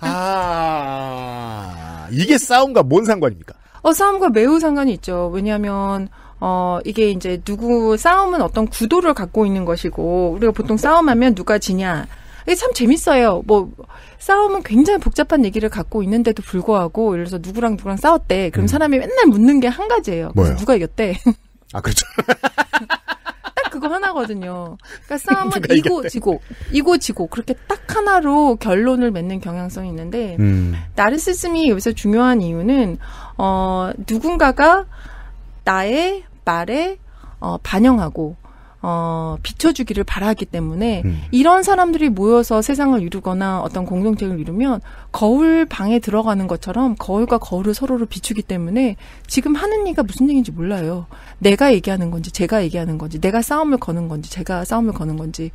아, 이게 싸움과 뭔 상관입니까? 어, 싸움과 매우 상관이 있죠. 왜냐하면 어, 이게 이제 누구 싸움은 어떤 구도를 갖고 있는 것이고 우리가 보통 싸움하면 누가 지냐. 이게 참 재밌어요. 뭐 싸움은 굉장히 복잡한 얘기를 갖고 있는데도 불구하고 예를 들어서 누구랑 누구랑 싸웠대. 그럼 음. 사람이 맨날 묻는 게 한 가지예요. 그래서 뭐요? 누가 이겼대. 아, 그렇죠. 그거 하나거든요. 그러니까 싸움은 이고 지고 이고 지고 그렇게 딱 하나로 결론을 맺는 경향성이 있는데 음. 나르시즘이 여기서 중요한 이유는 어 누군가가 나의 말에 어 반영하고 어, 비춰주기를 바라기 때문에 음. 이런 사람들이 모여서 세상을 이루거나 어떤 공동체를 이루면 거울 방에 들어가는 것처럼 거울과 거울을 서로를 비추기 때문에 지금 하는 얘기가 무슨 얘기인지 몰라요. 내가 얘기하는 건지 제가 얘기하는 건지 내가 싸움을 거는 건지 제가 싸움을 거는 건지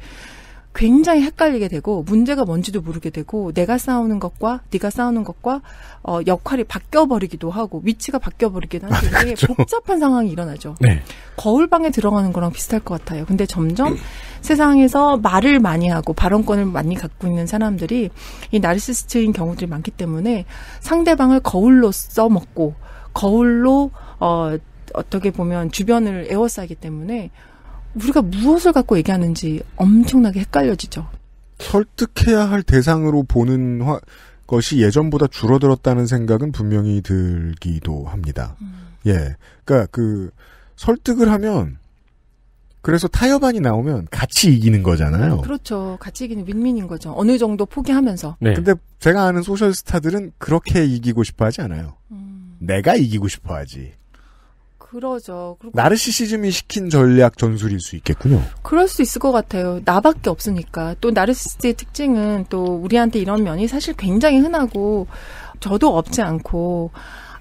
굉장히 헷갈리게 되고 문제가 뭔지도 모르게 되고 내가 싸우는 것과 네가 싸우는 것과 어, 역할이 바뀌어 버리기도 하고 위치가 바뀌어 버리기도 하는 게 아, 그렇죠. 복잡한 상황이 일어나죠. 네. 거울방에 들어가는 거랑 비슷할 것 같아요. 근데 점점 세상에서 말을 많이 하고 발언권을 많이 갖고 있는 사람들이 이 나르시스트인 경우들이 많기 때문에 상대방을 거울로 써먹고 거울로 어 어떻게 보면 주변을 에워싸기 때문에 우리가 무엇을 갖고 얘기하는지 엄청나게 헷갈려지죠. 설득해야 할 대상으로 보는 화, 것이 예전보다 줄어들었다는 생각은 분명히 들기도 합니다. 음. 예. 그러니까 그 설득을 하면 그래서 타협안이 나오면 같이 이기는 거잖아요. 그렇죠. 같이 이기는 윈윈인 거죠. 어느 정도 포기하면서. 네. 근데 제가 아는 소셜 스타들은 그렇게 이기고 싶어 하지 않아요. 음. 내가 이기고 싶어 하지. 그러죠. 나르시시즘이 시킨 전략 전술일 수 있겠군요. 그럴 수 있을 것 같아요. 나밖에 없으니까. 또나르시스의 특징은 또 우리한테 이런 면이 사실 굉장히 흔하고 저도 없지 않고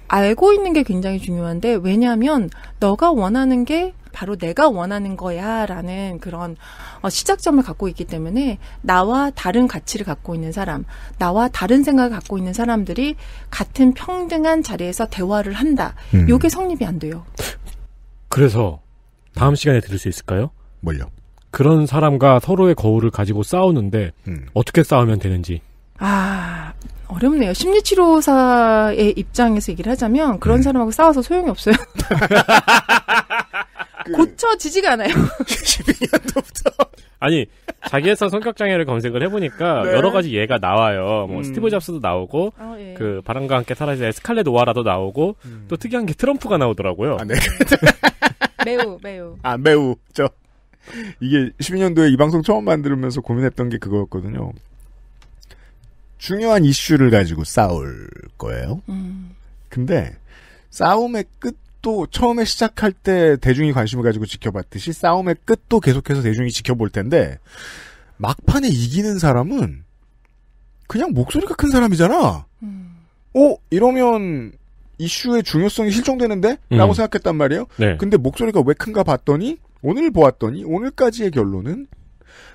알고 있는 게 굉장히 중요한데 왜냐하면 너가 원하는 게 바로 내가 원하는 거야라는 그런 어, 시작점을 갖고 있기 때문에 나와 다른 가치를 갖고 있는 사람, 나와 다른 생각을 갖고 있는 사람들이 같은 평등한 자리에서 대화를 한다. 음. 요게 성립이 안 돼요. 그래서 다음 시간에 들을 수 있을까요? 뭘요? 그런 사람과 서로의 거울을 가지고 싸우는데 음. 어떻게 싸우면 되는지. 아, 어렵네요. 심리치료사의 입장에서 얘기를 하자면 그런 음. 사람하고 싸워서 소용이 없어요. 그 고쳐지지가 않아요. 12년도부터. 아니 자기애성 성격 장애를 검색을 해보니까 네. 여러 가지 예가 나와요. 뭐 음. 스티브 잡스도 나오고 아, 예. 그 바람과 함께 사라진 스칼렛 오하라도 나오고 음. 또 특이한 게 트럼프가 나오더라고요. 아, 네. 매우 매우. 아 매우 저 이게 12년도에 이 방송 처음 만들면서 고민했던 게 그거였거든요. 중요한 이슈를 가지고 싸울 거예요. 음. 근데 싸움의 끝도 처음에 시작할 때 대중이 관심을 가지고 지켜봤듯이 싸움의 끝도 계속해서 대중이 지켜볼 텐데 막판에 이기는 사람은 그냥 목소리가 큰 사람이잖아. 음. 어 이러면 이슈의 중요성이 실종되는데? 라고 음. 생각했단 말이에요. 네. 근데 목소리가 왜 큰가 봤더니 오늘 보았더니 오늘까지의 결론은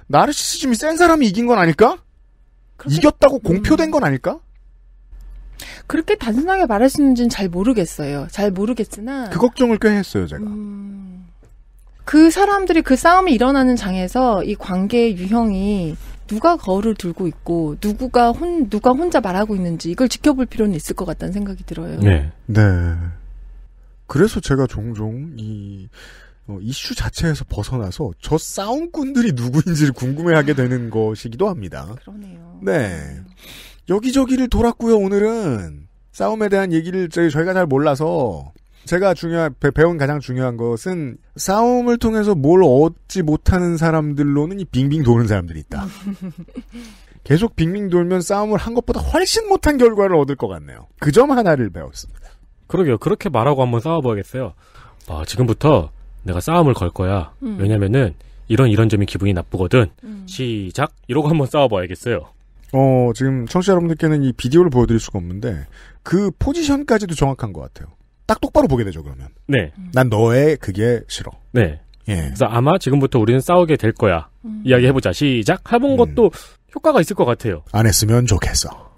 나르시즘이 센 사람이 이긴 건 아닐까? 이겼다고 음. 공표된 건 아닐까? 그렇게 단순하게 말할 수 있는지는 잘 모르겠어요. 잘 모르겠으나 그 걱정을 꽤 했어요, 제가. 음, 그 사람들이 그 싸움이 일어나는 장에서 이 관계의 유형이 누가 거울을 들고 있고 누구가 혼 누가 혼자 말하고 있는지 이걸 지켜볼 필요는 있을 것 같다는 생각이 들어요. 네. 네. 그래서 제가 종종 이 어, 이슈 자체에서 벗어나서 저 싸움꾼들이 누구인지를 궁금해하게 되는 것이기도 합니다. 그러네요. 네. 여기저기를 돌았고요. 오늘은 싸움에 대한 얘기를 저희가 잘 몰라서 제가 중요한 배운 가장 중요한 것은 싸움을 통해서 뭘 얻지 못하는 사람들로는 이 빙빙 도는 사람들이 있다. 계속 빙빙 돌면 싸움을 한 것보다 훨씬 못한 결과를 얻을 것 같네요. 그 점 하나를 배웠습니다. 그러게요. 그렇게 말하고 한번 싸워봐야겠어요. 아, 지금부터 내가 싸움을 걸 거야. 음. 왜냐면은 이런 이런 점이 기분이 나쁘거든. 음. 시작 이러고 한번 싸워봐야겠어요. 어 지금 청취자 여러분들께는 이 비디오를 보여드릴 수가 없는데 그 포지션까지도 정확한 것 같아요. 딱 똑바로 보게 되죠 그러면. 네. 음. 난 너의 그게 싫어. 네. 예. 그래서 아마 지금부터 우리는 싸우게 될 거야. 음. 이야기해보자. 시작. 해본 음. 것도 효과가 있을 것 같아요. 안 했으면 좋겠어.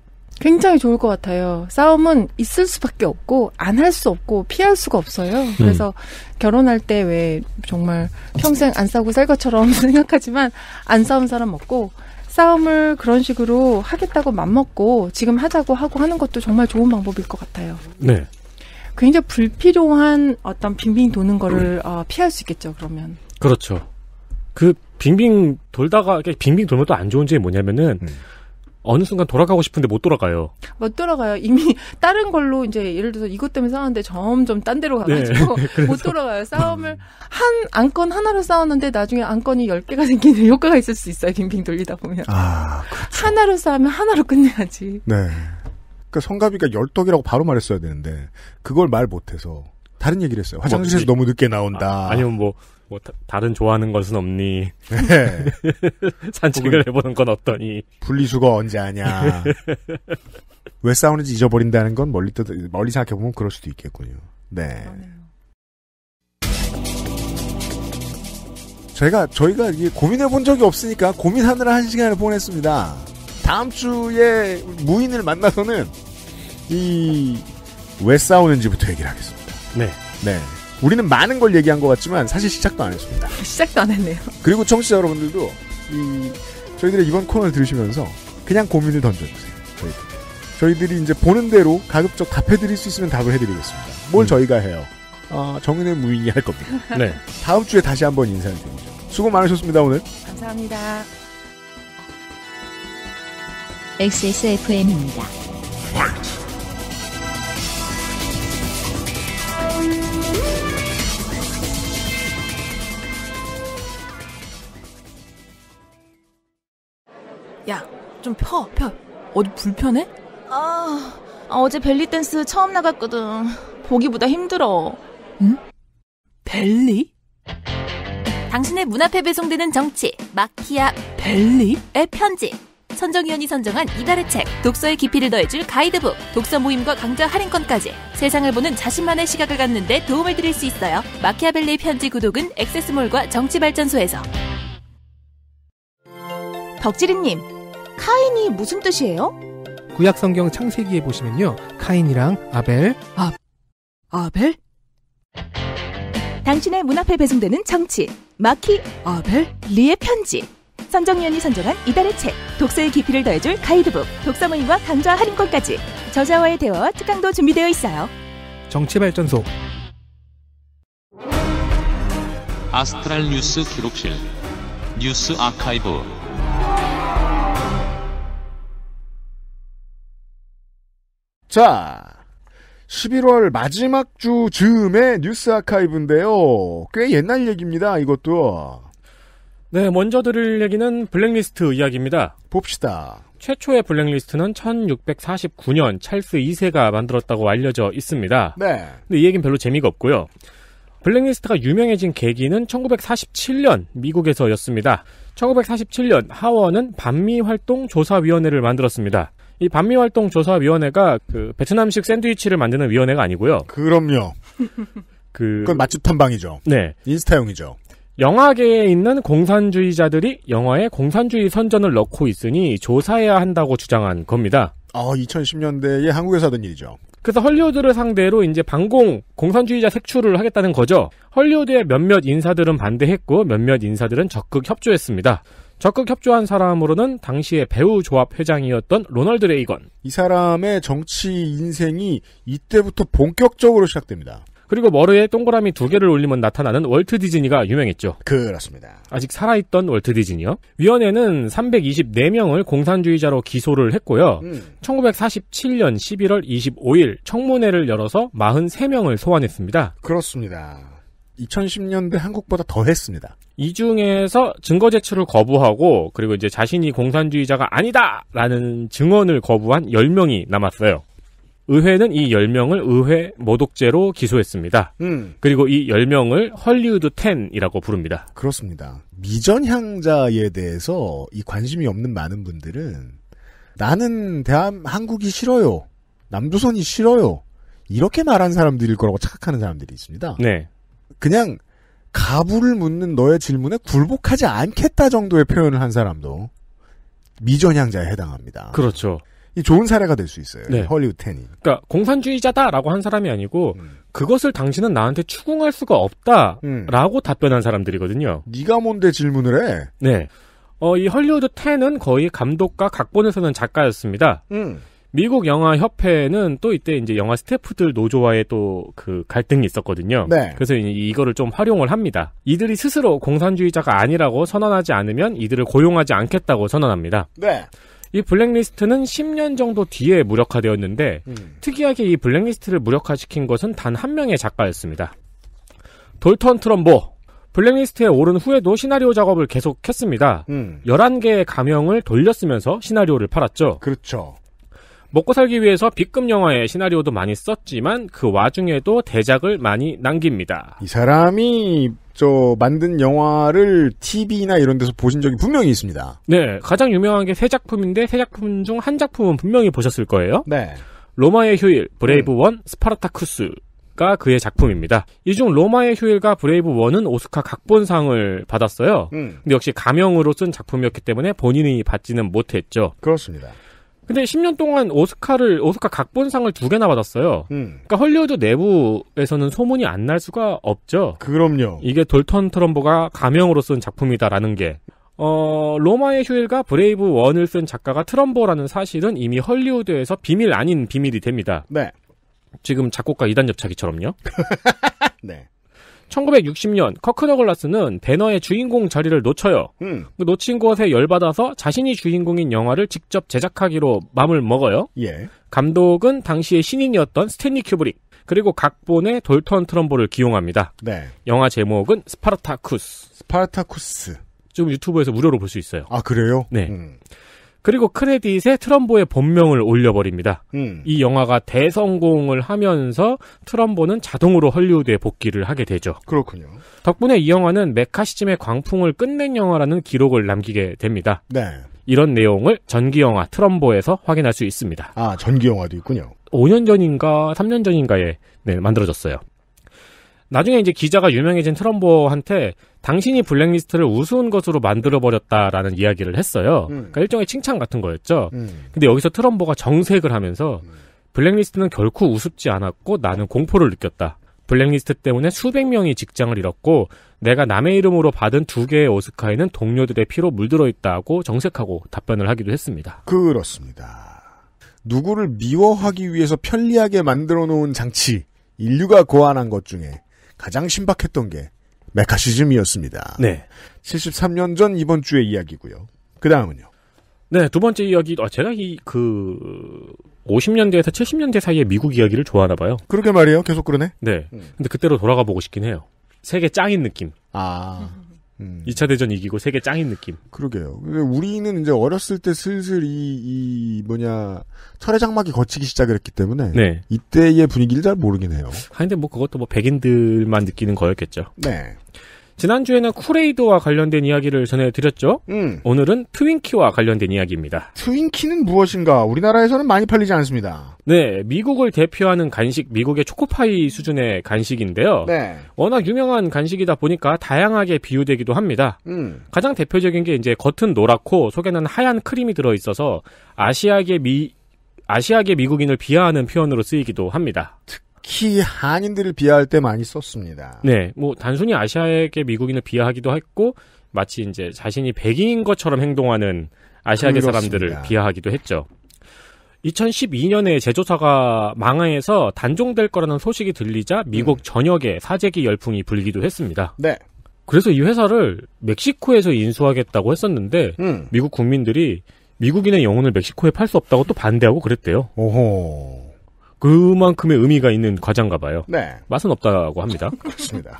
굉장히 좋을 것 같아요. 싸움은 있을 수밖에 없고 안 할 수 없고 피할 수가 없어요. 음. 그래서 음. 결혼할 때 왜 정말 평생 안 싸우고 살 것처럼 생각하지만 안 싸운 사람 없고 싸움을 그런 식으로 하겠다고 맘먹고 지금 하자고 하고 하는 것도 정말 좋은 방법일 것 같아요. 네. 굉장히 불필요한 어떤 빙빙 도는 거를 음. 어, 피할 수 있겠죠. 그러면. 그렇죠. 그 빙빙 돌다가 빙빙 돌면 또 안 좋은 점이 뭐냐면은 음. 어느 순간 돌아가고 싶은데 못 돌아가요. 못 돌아가요. 이미 다른 걸로 이제 예를 들어서 이것 때문에 싸웠는데 점점 딴 데로 네. 가가지고 네, 못 돌아가요. 싸움을 한 안건 하나로 싸웠는데 나중에 안건이 열개가 생기는 효과가 있을 수 있어요. 빙빙 돌리다 보면. 아, 그렇죠. 하나로 싸우면 하나로 끝내야지. 네. 그러니까 성가비가 열덕이라고 바로 말했어야 되는데 그걸 말 못해서 다른 얘기를 했어요. 화장실에서 뭐, 너무 늦게 나온다. 아, 아니면 뭐뭐 다, 른 좋아하는 것은 없니? 네. 산책을 해보는 건 어떠니? 분리수거 언제 하냐? 왜 싸우는지 잊어버린다는 건 멀리 떠, 멀리 생각해 보면 그럴 수도 있겠군요. 네. 제가 저희가 이게 고민해 본 적이 없으니까 고민하느라 한 시간을 보냈습니다. 다음 주에 무인을 만나서는 이 왜 싸우는지부터 얘기를 하겠습니다. 네. 네. 우리는 많은 걸 얘기한 것 같지만 사실 시작도 안 했습니다. 시작도 안 했네요. 그리고 청취자 여러분들도 이 저희들의 이번 코너를 들으시면서 그냥 고민을 던져주세요. 저희들. 저희들이 이제 보는 대로 가급적 답해드릴 수 있으면 답을 해드리겠습니다. 뭘 음. 저희가 해요? 어, 아, 정은의 무인이 할 겁니다. 네. 다음 주에 다시 한번 인사를 드리죠. 수고 많으셨습니다 오늘. 감사합니다. XSFM입니다. 야, 좀 펴, 펴. 어디 불편해? 아, 아, 어제 벨리 댄스 처음 나갔거든. 보기보다 힘들어. 응? 벨리? 당신의 문 앞에 배송되는 정치, 마키아 벨리의 편지. 선정위원이 선정한 이달의 책, 독서의 깊이를 더해줄 가이드북, 독서 모임과 강좌 할인권까지 세상을 보는 자신만의 시각을 갖는 데 도움을 드릴 수 있어요. 마키아벨리의 편지 구독은 액세스몰과 정치발전소에서. 덕지리님, 카인이 무슨 뜻이에요? 구약 성경 창세기에 보시면요. 카인이랑 아벨, 아, 아벨? 당신의 문 앞에 배송되는 정치, 마키, 아벨, 리의 편지. 선정위원이 선정한 이달의 책, 독서의 깊이를 더해줄 가이드북, 독서 모임과 강좌 할인권까지 저자와의 대화와 특강도 준비되어 있어요. 정치발전소 아스트랄 뉴스 기록실 뉴스 아카이브 자 11월 마지막 주 즈음의 뉴스 아카이브인데요. 꽤 옛날 얘기입니다. 이것도 네, 먼저 들을 얘기는 블랙리스트 이야기입니다. 봅시다. 최초의 블랙리스트는 1649년 찰스 2세가 만들었다고 알려져 있습니다. 네. 근데 이 얘기는 별로 재미가 없고요. 블랙리스트가 유명해진 계기는 1947년 미국에서였습니다. 1947년 하원은 반미활동조사위원회를 만들었습니다. 이 반미활동조사위원회가 그 베트남식 샌드위치를 만드는 위원회가 아니고요. 그럼요. 그... 그건 맛집 탐방이죠. 네. 인스타용이죠. 영화계에 있는 공산주의자들이 영화에 공산주의 선전을 넣고 있으니 조사해야 한다고 주장한 겁니다. 아, 2010년대에 한국에서 하던 일이죠. 그래서 헐리우드를 상대로 이제 반공 공산주의자 색출을 하겠다는 거죠. 헐리우드의 몇몇 인사들은 반대했고 몇몇 인사들은 적극 협조했습니다. 적극 협조한 사람으로는 당시의 배우 조합 회장이었던 로널드 레이건. 이 사람의 정치 인생이 이때부터 본격적으로 시작됩니다. 그리고 머리에 동그라미 두 개를 올리면 나타나는 월트 디즈니가 유명했죠. 그렇습니다. 아직 살아있던 월트 디즈니요. 위원회는 324명을 공산주의자로 기소를 했고요. 음. 1947년 11월 25일 청문회를 열어서 43명을 소환했습니다. 그렇습니다. 2010년대 한국보다 더 했습니다. 이 중에서 증거 제출을 거부하고 그리고 이제 자신이 공산주의자가 아니다라는 증언을 거부한 10명이 남았어요. 의회는 이 10명을 의회 모독죄로 기소했습니다. 음. 그리고 이 10명을 헐리우드 10이라고 부릅니다. 그렇습니다. 미전향자에 대해서 이 관심이 없는 많은 분들은 나는 대한 한국이 싫어요. 남조선이 싫어요. 이렇게 말한 사람들일 거라고 착각하는 사람들이 있습니다. 네. 그냥 가부를 묻는 너의 질문에 굴복하지 않겠다 정도의 표현을 한 사람도 미전향자에 해당합니다. 그렇죠. 이 좋은 사례가 될 수 있어요. 네. 헐리우드 텐이. 그러니까 공산주의자다라고 한 사람이 아니고 음. 그것을 당신은 나한테 추궁할 수가 없다라고 음. 답변한 사람들이거든요. 네가 뭔데 질문을 해? 네. 어, 이 헐리우드 텐은 거의 감독과 각본에서는 작가였습니다. 음. 미국 영화 협회는 또 이때 이제 영화 스태프들 노조와의 또 그 갈등이 있었거든요. 네. 그래서 이거를 좀 활용을 합니다. 이들이 스스로 공산주의자가 아니라고 선언하지 않으면 이들을 고용하지 않겠다고 선언합니다. 네. 이 블랙리스트는 10년 정도 뒤에 무력화되었는데 음. 특이하게 이 블랙리스트를 무력화시킨 것은 단 한 명의 작가였습니다. 돌턴 트럼보 블랙리스트에 오른 후에도 시나리오 작업을 계속했습니다. 음. 11개의 가명을 돌렸으면서 시나리오를 팔았죠. 그렇죠. 먹고 살기 위해서 B급 영화의 시나리오도 많이 썼지만 그 와중에도 대작을 많이 남깁니다. 이 사람이 저 만든 영화를 TV나 이런 데서 보신 적이 분명히 있습니다. 네, 가장 유명한 게 세 작품인데 세 작품 중 한 작품은 분명히 보셨을 거예요. 네. 로마의 휴일, 브레이브 음. 원, 음. 스파르타쿠스가 그의 작품입니다. 이 중 로마의 휴일과 브레이브 원은 오스카 각본상을 받았어요. 음. 근데 역시 가명으로 쓴 작품이었기 때문에 본인이 받지는 못했죠. 그렇습니다. 근데 10년 동안 오스카를 오스카 각본상을 두 개나 받았어요. 음. 그러니까 헐리우드 내부에서는 소문이 안 날 수가 없죠. 그럼요. 이게 돌턴 트럼버가 가명으로 쓴 작품이다라는 게 어, 로마의 휴일과 브레이브 원을쓴 작가가 트럼버라는 사실은 이미 헐리우드에서 비밀 아닌 비밀이 됩니다. 네. 지금 작곡가 이단 접착기처럼요 네. 1960년 커크 더글라스는 배너의 주인공 자리를 놓쳐요. 음. 그 놓친 것에 열받아서 자신이 주인공인 영화를 직접 제작하기로 맘을 먹어요. 예. 감독은 당시의 신인이었던 스탠리 큐브릭 그리고 각본의 돌턴 트럼보를 기용합니다. 네. 영화 제목은 스파르타쿠스. 스파르타쿠스. 지금 유튜브에서 무료로 볼 수 있어요. 아 그래요? 네. 음. 그리고 크레딧에 트럼보의 본명을 올려버립니다. 음. 이 영화가 대성공을 하면서 트럼보는 자동으로 헐리우드에 복귀를 하게 되죠. 그렇군요. 덕분에 이 영화는 메카시즘의 광풍을 끝낸 영화라는 기록을 남기게 됩니다. 네. 이런 내용을 전기영화 트럼보에서 확인할 수 있습니다. 아, 전기영화도 있군요. 5년 전인가 3년 전인가에 네, 만들어졌어요. 나중에 이제 기자가 유명해진 트럼보한테 당신이 블랙리스트를 우스운 것으로 만들어버렸다라는 이야기를 했어요. 음. 그러니까 일종의 칭찬 같은 거였죠. 음. 근데 여기서 트럼보가 정색을 하면서 음. 블랙리스트는 결코 우습지 않았고 나는 공포를 느꼈다. 블랙리스트 때문에 수백 명이 직장을 잃었고 내가 남의 이름으로 받은 두 개의 오스카에는 동료들의 피로 물들어 있다고 정색하고 답변을 하기도 했습니다. 그렇습니다. 누구를 미워하기 위해서 편리하게 만들어 놓은 장치, 인류가 고안한 것 중에 가장 신박했던 게 메카시즘이었습니다. 네. 73년 전 이번 주의 이야기고요. 그 다음은요. 네, 두 번째 이야기, 아, 제가 이, 그, 50년대에서 70년대 사이에 미국 이야기를 좋아하나 봐요. 그러게 말이에요. 계속 그러네. 네. 음. 근데 그때로 돌아가 보고 싶긴 해요. 세계 짱인 느낌. 아. 음. 2차 대전 이기고 세계 짱인 느낌. 그러게요. 우리는 이제 어렸을 때 슬슬 이, 이 뭐냐, 철의 장막이 거치기 시작을 했기 때문에. 네. 이때의 분위기를 잘 모르긴 해요. 하, 아, 근데 뭐 그것도 뭐 백인들만 느끼는 거였겠죠. 네. 지난주에는 쿠레이드와 관련된 이야기를 전해드렸죠? 음. 오늘은 트윈키와 관련된 이야기입니다. 트윈키는 무엇인가? 우리나라에서는 많이 팔리지 않습니다. 네, 미국을 대표하는 간식, 미국의 초코파이 수준의 간식인데요. 네. 워낙 유명한 간식이다 보니까 다양하게 비유되기도 합니다. 음. 가장 대표적인 게 이제 겉은 노랗고 속에는 하얀 크림이 들어있어서 아시아계 미, 아시아계 미국인을 비하하는 표현으로 쓰이기도 합니다. 특히 한인들을 비하할 때 많이 썼습니다. 네, 뭐 단순히 아시아계 미국인을 비하하기도 했고 마치 이제 자신이 백인인 것처럼 행동하는 아시아계 사람들을 비하하기도 했죠. 2012년에 제조사가 망하에서 단종될 거라는 소식이 들리자 미국 음. 전역에 사재기 열풍이 불기도 했습니다. 네. 그래서 이 회사를 멕시코에서 인수하겠다고 했었는데 음. 미국 국민들이 미국인의 영혼을 멕시코에 팔 수 없다고 또 반대하고 그랬대요. 오호. 그만큼의 의미가 있는 과자인가 봐요. 네. 맛은 없다고 합니다. 그렇습니다.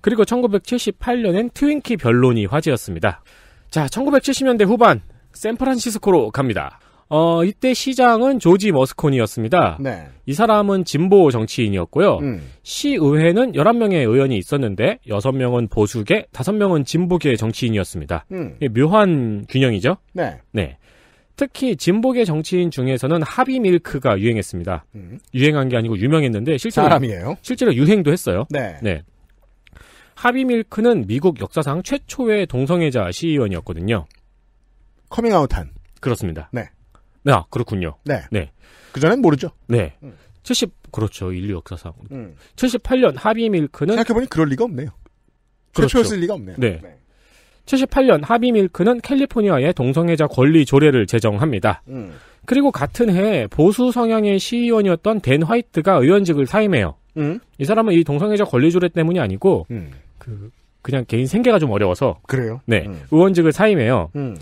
그리고 1978년엔 트윈키 변론이 화제였습니다. 자, 1970년대 후반 샌프란시스코로 갑니다. 어, 이때 시장은 조지 머스콘이었습니다. 네. 이 사람은 진보 정치인이었고요. 음. 시의회는 11명의 의원이 있었는데 6명은 보수계, 5명은 진보계 정치인이었습니다. 음. 묘한 균형이죠? 네. 네. 특히 진보계 정치인 중에서는 하비 밀크가 유행했습니다. 음. 유행한 게 아니고 유명했는데 실제로 사람이에요. 실제로 유행도 했어요. 네. 네. 하비 밀크는 미국 역사상 최초의 동성애자 시의원이었거든요. 커밍아웃한. 그렇습니다. 네. 아, 그렇군요. 네. 네. 그전엔 모르죠. 네. 음. 70 그렇죠. 인류 역사상. 음. 78년 하비 밀크는 생각해보니 그럴 리가 없네요. 그렇죠. 최초였을 리가 없네요. 네. 네. 78년 하비밀크는 캘리포니아의 동성애자 권리 조례를 제정합니다. 음. 그리고 같은 해 보수 성향의 시의원이었던 e 댄 화이트가 의원직을 사임해요. 음. 이 사람은 이 동성애자 권리 조례 때문이 아니고 음. 그 그냥 개인 생계가 좀 어려워서 그래요. 네, 음. 의원직을 사임해요. 음.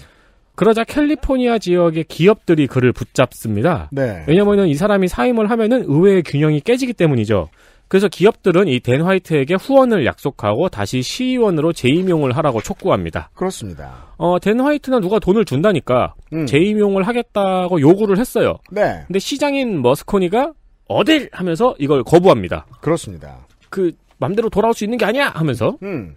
그러자 캘리포니아 지역의 기업들이 그를 붙잡습니다. 네. 왜냐면은 이 사람이 사임을 하면은 의회의 균형이 깨지기 때문이죠. 그래서 기업들은 이 댄 화이트에게 후원을 약속하고 다시 시의원으로 재임용을 하라고 촉구합니다. 그렇습니다. 어, 댄 화이트는 누가 돈을 준다니까 음. 재임용을 하겠다고 요구를 했어요. 네. 근데 시장인 머스코니가 어딜 하면서 이걸 거부합니다. 그렇습니다. 그 맘대로 돌아올 수 있는 게 아니야 하면서 음.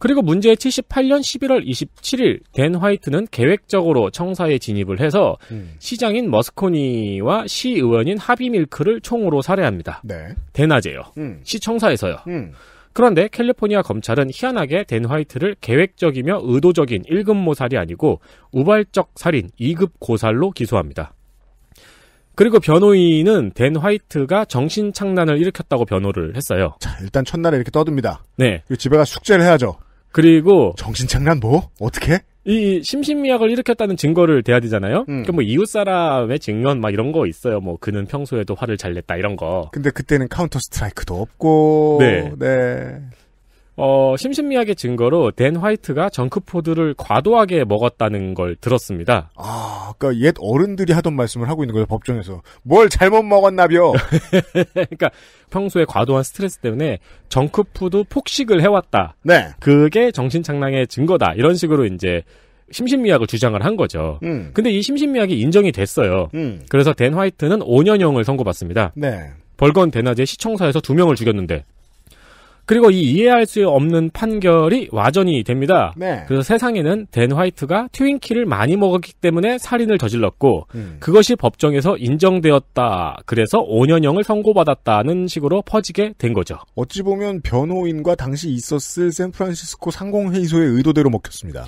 그리고 문제의 78년 11월 27일 댄 화이트는 계획적으로 청사에 진입을 해서 음. 시장인 머스코니와 시의원인 하비밀크를 총으로 살해합니다. 네. 대낮에요. 음. 시청사에서요. 음. 그런데 캘리포니아 검찰은 희한하게 댄 화이트를 계획적이며 의도적인 1급 모살이 아니고 우발적 살인 2급 고살로 기소합니다. 그리고 변호인은 댄 화이트가 정신 착란을 일으켰다고 변호를 했어요. 자, 일단 첫날에 이렇게 떠듭니다. 네. 집에 가 숙제를 해야죠. 그리고 정신장난 뭐 어떻게? 이 심신미약을 일으켰다는 증거를 대야 되잖아요. 음. 그뭐 그러니까 이웃 사람의 증언 막 이런 거 있어요. 뭐 그는 평소에도 화를 잘 냈다 이런 거. 근데 그때는 카운터 스트라이크도 없고. 네. 네. 어, 심신미약의 증거로 댄 화이트가 정크푸드를 과도하게 먹었다는 걸 들었습니다. 아, 그니까옛 어른들이 하던 말씀을 하고 있는 거예요, 법정에서. 뭘 잘못 먹었나벼. 그러니까 평소에 과도한 스트레스 때문에 정크푸드 폭식을 해왔다. 네. 그게 정신착랑의 증거다. 이런 식으로 이제 심신미약을 주장을 한 거죠. 음. 근데 이 심신미약이 인정이 됐어요. 음. 그래서 댄 화이트는 5년형을 선고받습니다. 네. 벌건 대낮에 시청사에서 두 명을 죽였는데 그리고 이 이해할 수 없는 판결이 와전이 됩니다. 네. 그래서 세상에는 댄 화이트가 트윈키를 많이 먹었기 때문에 살인을 저질렀고 음. 그것이 법정에서 인정되었다. 그래서 5년형을 선고받았다는 식으로 퍼지게 된 거죠. 어찌 보면 변호인과 당시 있었을 샌프란시스코 상공회의소의 의도대로 먹혔습니다.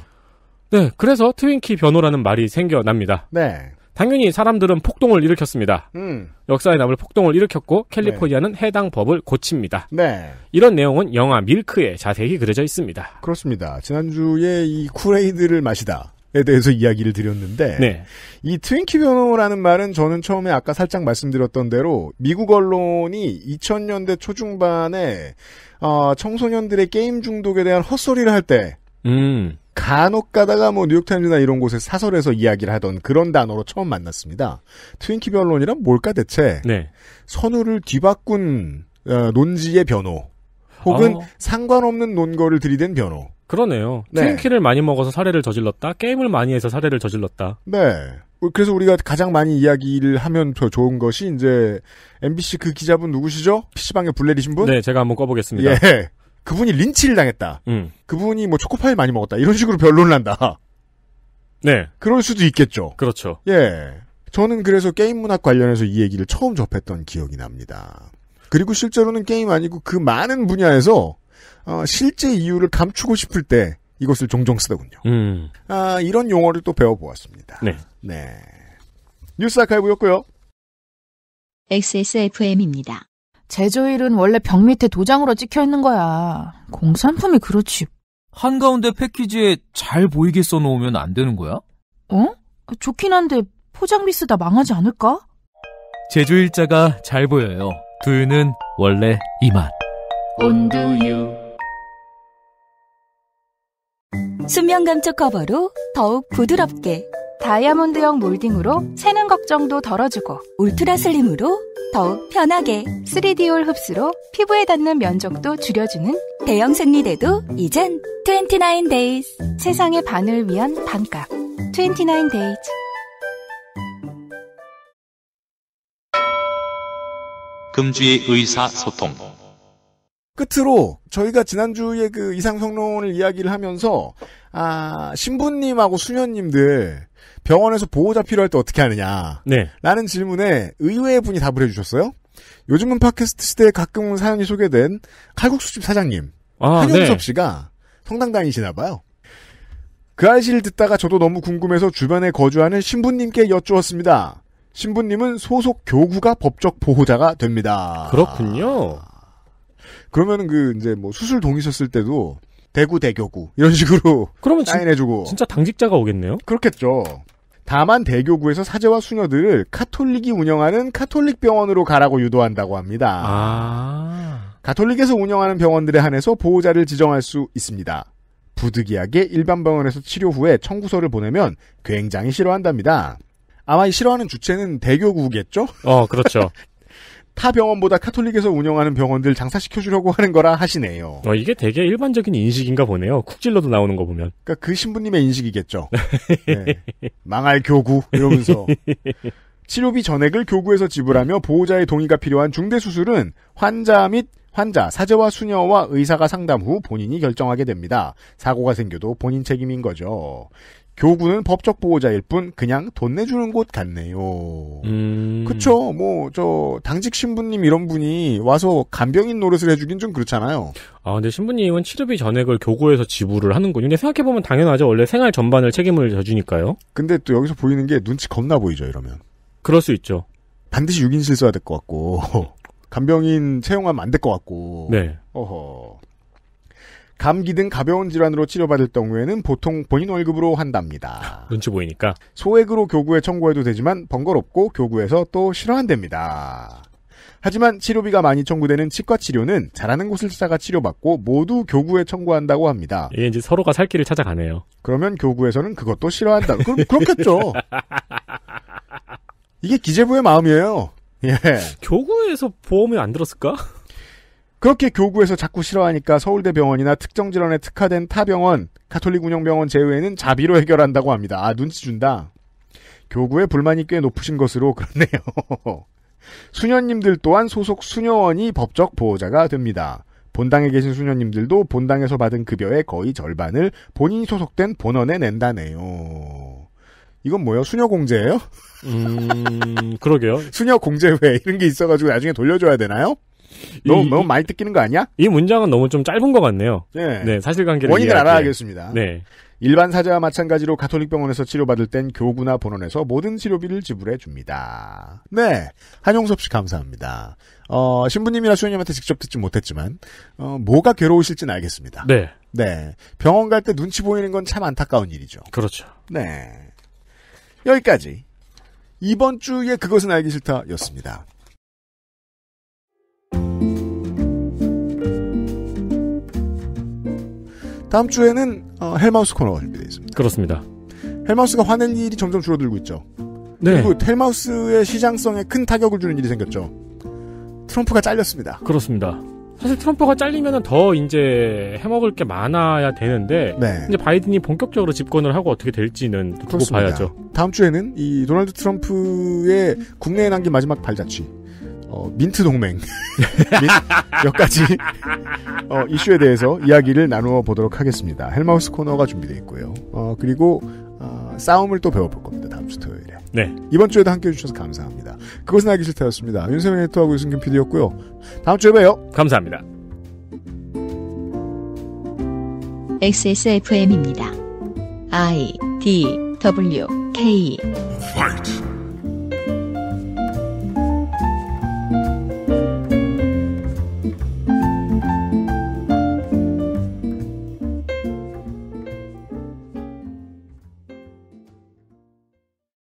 네, 그래서 트윈키 변호라는 말이 생겨납니다. 네. 당연히 사람들은 폭동을 일으켰습니다. 음. 역사에 남을 폭동을 일으켰고 캘리포니아는 네. 해당 법을 고칩니다. 네. 이런 내용은 영화 밀크에 자세히 그려져 있습니다. 그렇습니다. 지난주에 이 쿠레이드를 마시다. 에 대해서 이야기를 드렸는데 네. 이 트윈키 변호라는 말은 저는 처음에 아까 살짝 말씀드렸던 대로 미국 언론이 2000년대 초중반에 어, 청소년들의 게임 중독에 대한 헛소리를 할 때 음. 간혹 가다가 뭐 뉴욕타임즈나 이런 곳에 사설에서 이야기를 하던 그런 단어로 처음 만났습니다. 트윈키변론이란 뭘까 대체? 네. 선우를 뒤바꾼 어, 논지의 변호. 혹은 어... 상관없는 논거를 들이댄 변호. 그러네요. 네. 트윈키를 많이 먹어서 사례를 저질렀다. 게임을 많이 해서 사례를 저질렀다. 네. 그래서 우리가 가장 많이 이야기를 하면 더 좋은 것이 이제 MBC 그 기자분 누구시죠? PC방에 불내리신 분? 네, 제가 한번 꺼보겠습니다. 예. 그분이 린치를 당했다. 음. 그분이 뭐 초코파이 많이 먹었다. 이런 식으로 변론을 한다. 네. 그럴 수도 있겠죠. 그렇죠. 예. 저는 그래서 게임 문학 관련해서 이 얘기를 처음 접했던 기억이 납니다. 그리고 실제로는 게임 아니고 그 많은 분야에서 어, 실제 이유를 감추고 싶을 때 이것을 종종 쓰더군요. 음. 아, 이런 용어를 또 배워보았습니다. 네. 네. 뉴스 아카이브였고요. XSFM입니다. 제조일은 원래 벽 밑에 도장으로 찍혀 있는 거야. 공산품이 그렇지. 한가운데 패키지에 잘 보이게 써놓으면 안 되는 거야? 어? 좋긴 한데 포장 비쓰다 망하지 않을까? 제조일자가 잘 보여요. 두유는 원래 이만 온두유. 수면 감촉 커버로 더욱 부드럽게 다이아몬드형 몰딩으로 새는 걱정도 덜어주고 울트라 슬림으로 더욱 편하게 3D올 흡수로 피부에 닿는 면적도 줄여주는 대형 생리대도 이젠 29days 세상의 반을 위한 반값 29days 금주의 의사소통 끝으로 저희가 지난주에 그 이상성론을 이야기를 하면서 아 신부님하고 수녀님들 병원에서 보호자 필요할 때 어떻게 하느냐 네. 라는 질문에 의외의 분이 답을 해주셨어요. 요즘은 팟캐스트 시대에 가끔 사연이 소개된 칼국수집 사장님 아, 한영섭 네. 씨가 성당 다니시나 봐요. 그 아이씨를 듣다가 저도 너무 궁금해서 주변에 거주하는 신부님께 여쭈었습니다. 신부님은 소속 교구가 법적 보호자가 됩니다. 그렇군요. 그러면은 그 이제 뭐 수술 동의셨을 때도 대구 대교구 이런 식으로 그러면 사인해주고 진짜 당직자가 오겠네요. 그렇겠죠. 다만 대교구에서 사제와 수녀들을 카톨릭이 운영하는 카톨릭 병원으로 가라고 유도한다고 합니다. 아. 가톨릭에서 운영하는 병원들에 한해서 보호자를 지정할 수 있습니다. 부득이하게 일반 병원에서 치료 후에 청구서를 보내면 굉장히 싫어한답니다. 아마 싫어하는 주체는 대교구겠죠? 어, 그렇죠. 타 병원보다 카톨릭에서 운영하는 병원들 장사시켜주려고 하는 거라 하시네요. 어, 이게 되게 일반적인 인식인가 보네요. 쿡질러도 나오는 거 보면. 그러니까 그 신부님의 인식이겠죠. 네. 망할 교구 이러면서. 치료비 전액을 교구에서 지불하며 보호자의 동의가 필요한 중대 수술은 환자 및 환자, 사제와 수녀와 의사가 상담 후 본인이 결정하게 됩니다. 사고가 생겨도 본인 책임인 거죠. 교구는 법적 보호자일 뿐 그냥 돈 내주는 곳 같네요. 음... 그쵸? 뭐저 당직 신부님 이런 분이 와서 간병인 노릇을 해주긴 좀 그렇잖아요. 아 근데 신부님은 치료비 전액을 교구에서 지불을 하는군요. 근데 생각해 보면 당연하죠. 원래 생활 전반을 책임을 져주니까요. 근데 또 여기서 보이는 게 눈치 겁나 보이죠. 이러면. 그럴 수 있죠. 반드시 6인실 써야 될 것 같고 간병인 채용하면 안 될 것 같고. 네. 어허. 감기 등 가벼운 질환으로 치료받을 경우에는 보통 본인 월급으로 한답니다. 눈치 보이니까. 소액으로 교구에 청구해도 되지만 번거롭고 교구에서 또 싫어한답니다. 하지만 치료비가 많이 청구되는 치과 치료는 잘하는 곳을 찾아가 치료받고 모두 교구에 청구한다고 합니다. 이 이제 서로가 살 길을 찾아가네요. 그러면 교구에서는 그것도 싫어한다. 그 그렇겠죠. 이게 기재부의 마음이에요. 예. 교구에서 보험이 안 들었을까? 그렇게 교구에서 자꾸 싫어하니까 서울대 병원이나 특정 질환에 특화된 타 병원, 카톨릭 운영병원 제외에는 자비로 해결한다고 합니다. 아, 눈치 준다. 교구의 불만이 꽤 높으신 것으로 그렇네요. 수녀님들 또한 소속 수녀원이 법적 보호자가 됩니다. 본당에 계신 수녀님들도 본당에서 받은 급여의 거의 절반을 본인이 소속된 본원에 낸다네요. 이건 뭐예요? 수녀 공제예요? 음, 그러게요. 수녀 공제회 이런 게 있어가지고 나중에 돌려줘야 되나요? 너무, 너무 많이 뜯기는 뭐 거 아니야? 이 문장은 너무 좀 짧은 것 같네요. 네. 네 사실관계를. 원인을 이해할게. 알아야겠습니다. 네. 일반 사자와 마찬가지로 가톨릭 병원에서 치료받을 땐 교구나 본원에서 모든 치료비를 지불해 줍니다. 네. 한용섭 씨 감사합니다. 어, 신부님이나 수녀님한테 직접 듣진 못했지만, 어, 뭐가 괴로우실지는 알겠습니다. 네. 네. 병원 갈 때 눈치 보이는 건 참 안타까운 일이죠. 그렇죠. 네. 여기까지. 이번 주에 그것은 알기 싫다 였습니다. 다음 주에는 어, 헬마우스 코너가 준비되어 있습니다. 그렇습니다. 헬마우스가 화낼 일이 점점 줄어들고 있죠. 네. 그리고 헬마우스의 시장성에 큰 타격을 주는 일이 생겼죠. 트럼프가 잘렸습니다. 그렇습니다. 사실 트럼프가 잘리면 더 이제 해먹을 게 많아야 되는데 네. 이제 바이든이 본격적으로 집권을 하고 어떻게 될지는 두고 봐야죠. 다음 주에는 이 도널드 트럼프의 국내에 남긴 마지막 발자취 어, 민트 동맹 몇 가지 어, 이슈에 대해서 이야기를 나누어 보도록 하겠습니다. 헬마우스 코너가 준비되어 있고요. 어, 그리고 어, 싸움을 또 배워볼 겁니다. 다음 주 토요일에. 네. 이번 주에도 함께해 주셔서 감사합니다. 그것은 알기 싫다였습니다. 윤세민 에디터하고 유승균 PD였고요. 다음 주에 봬요. 감사합니다. XSFM입니다. I D W K. Fight.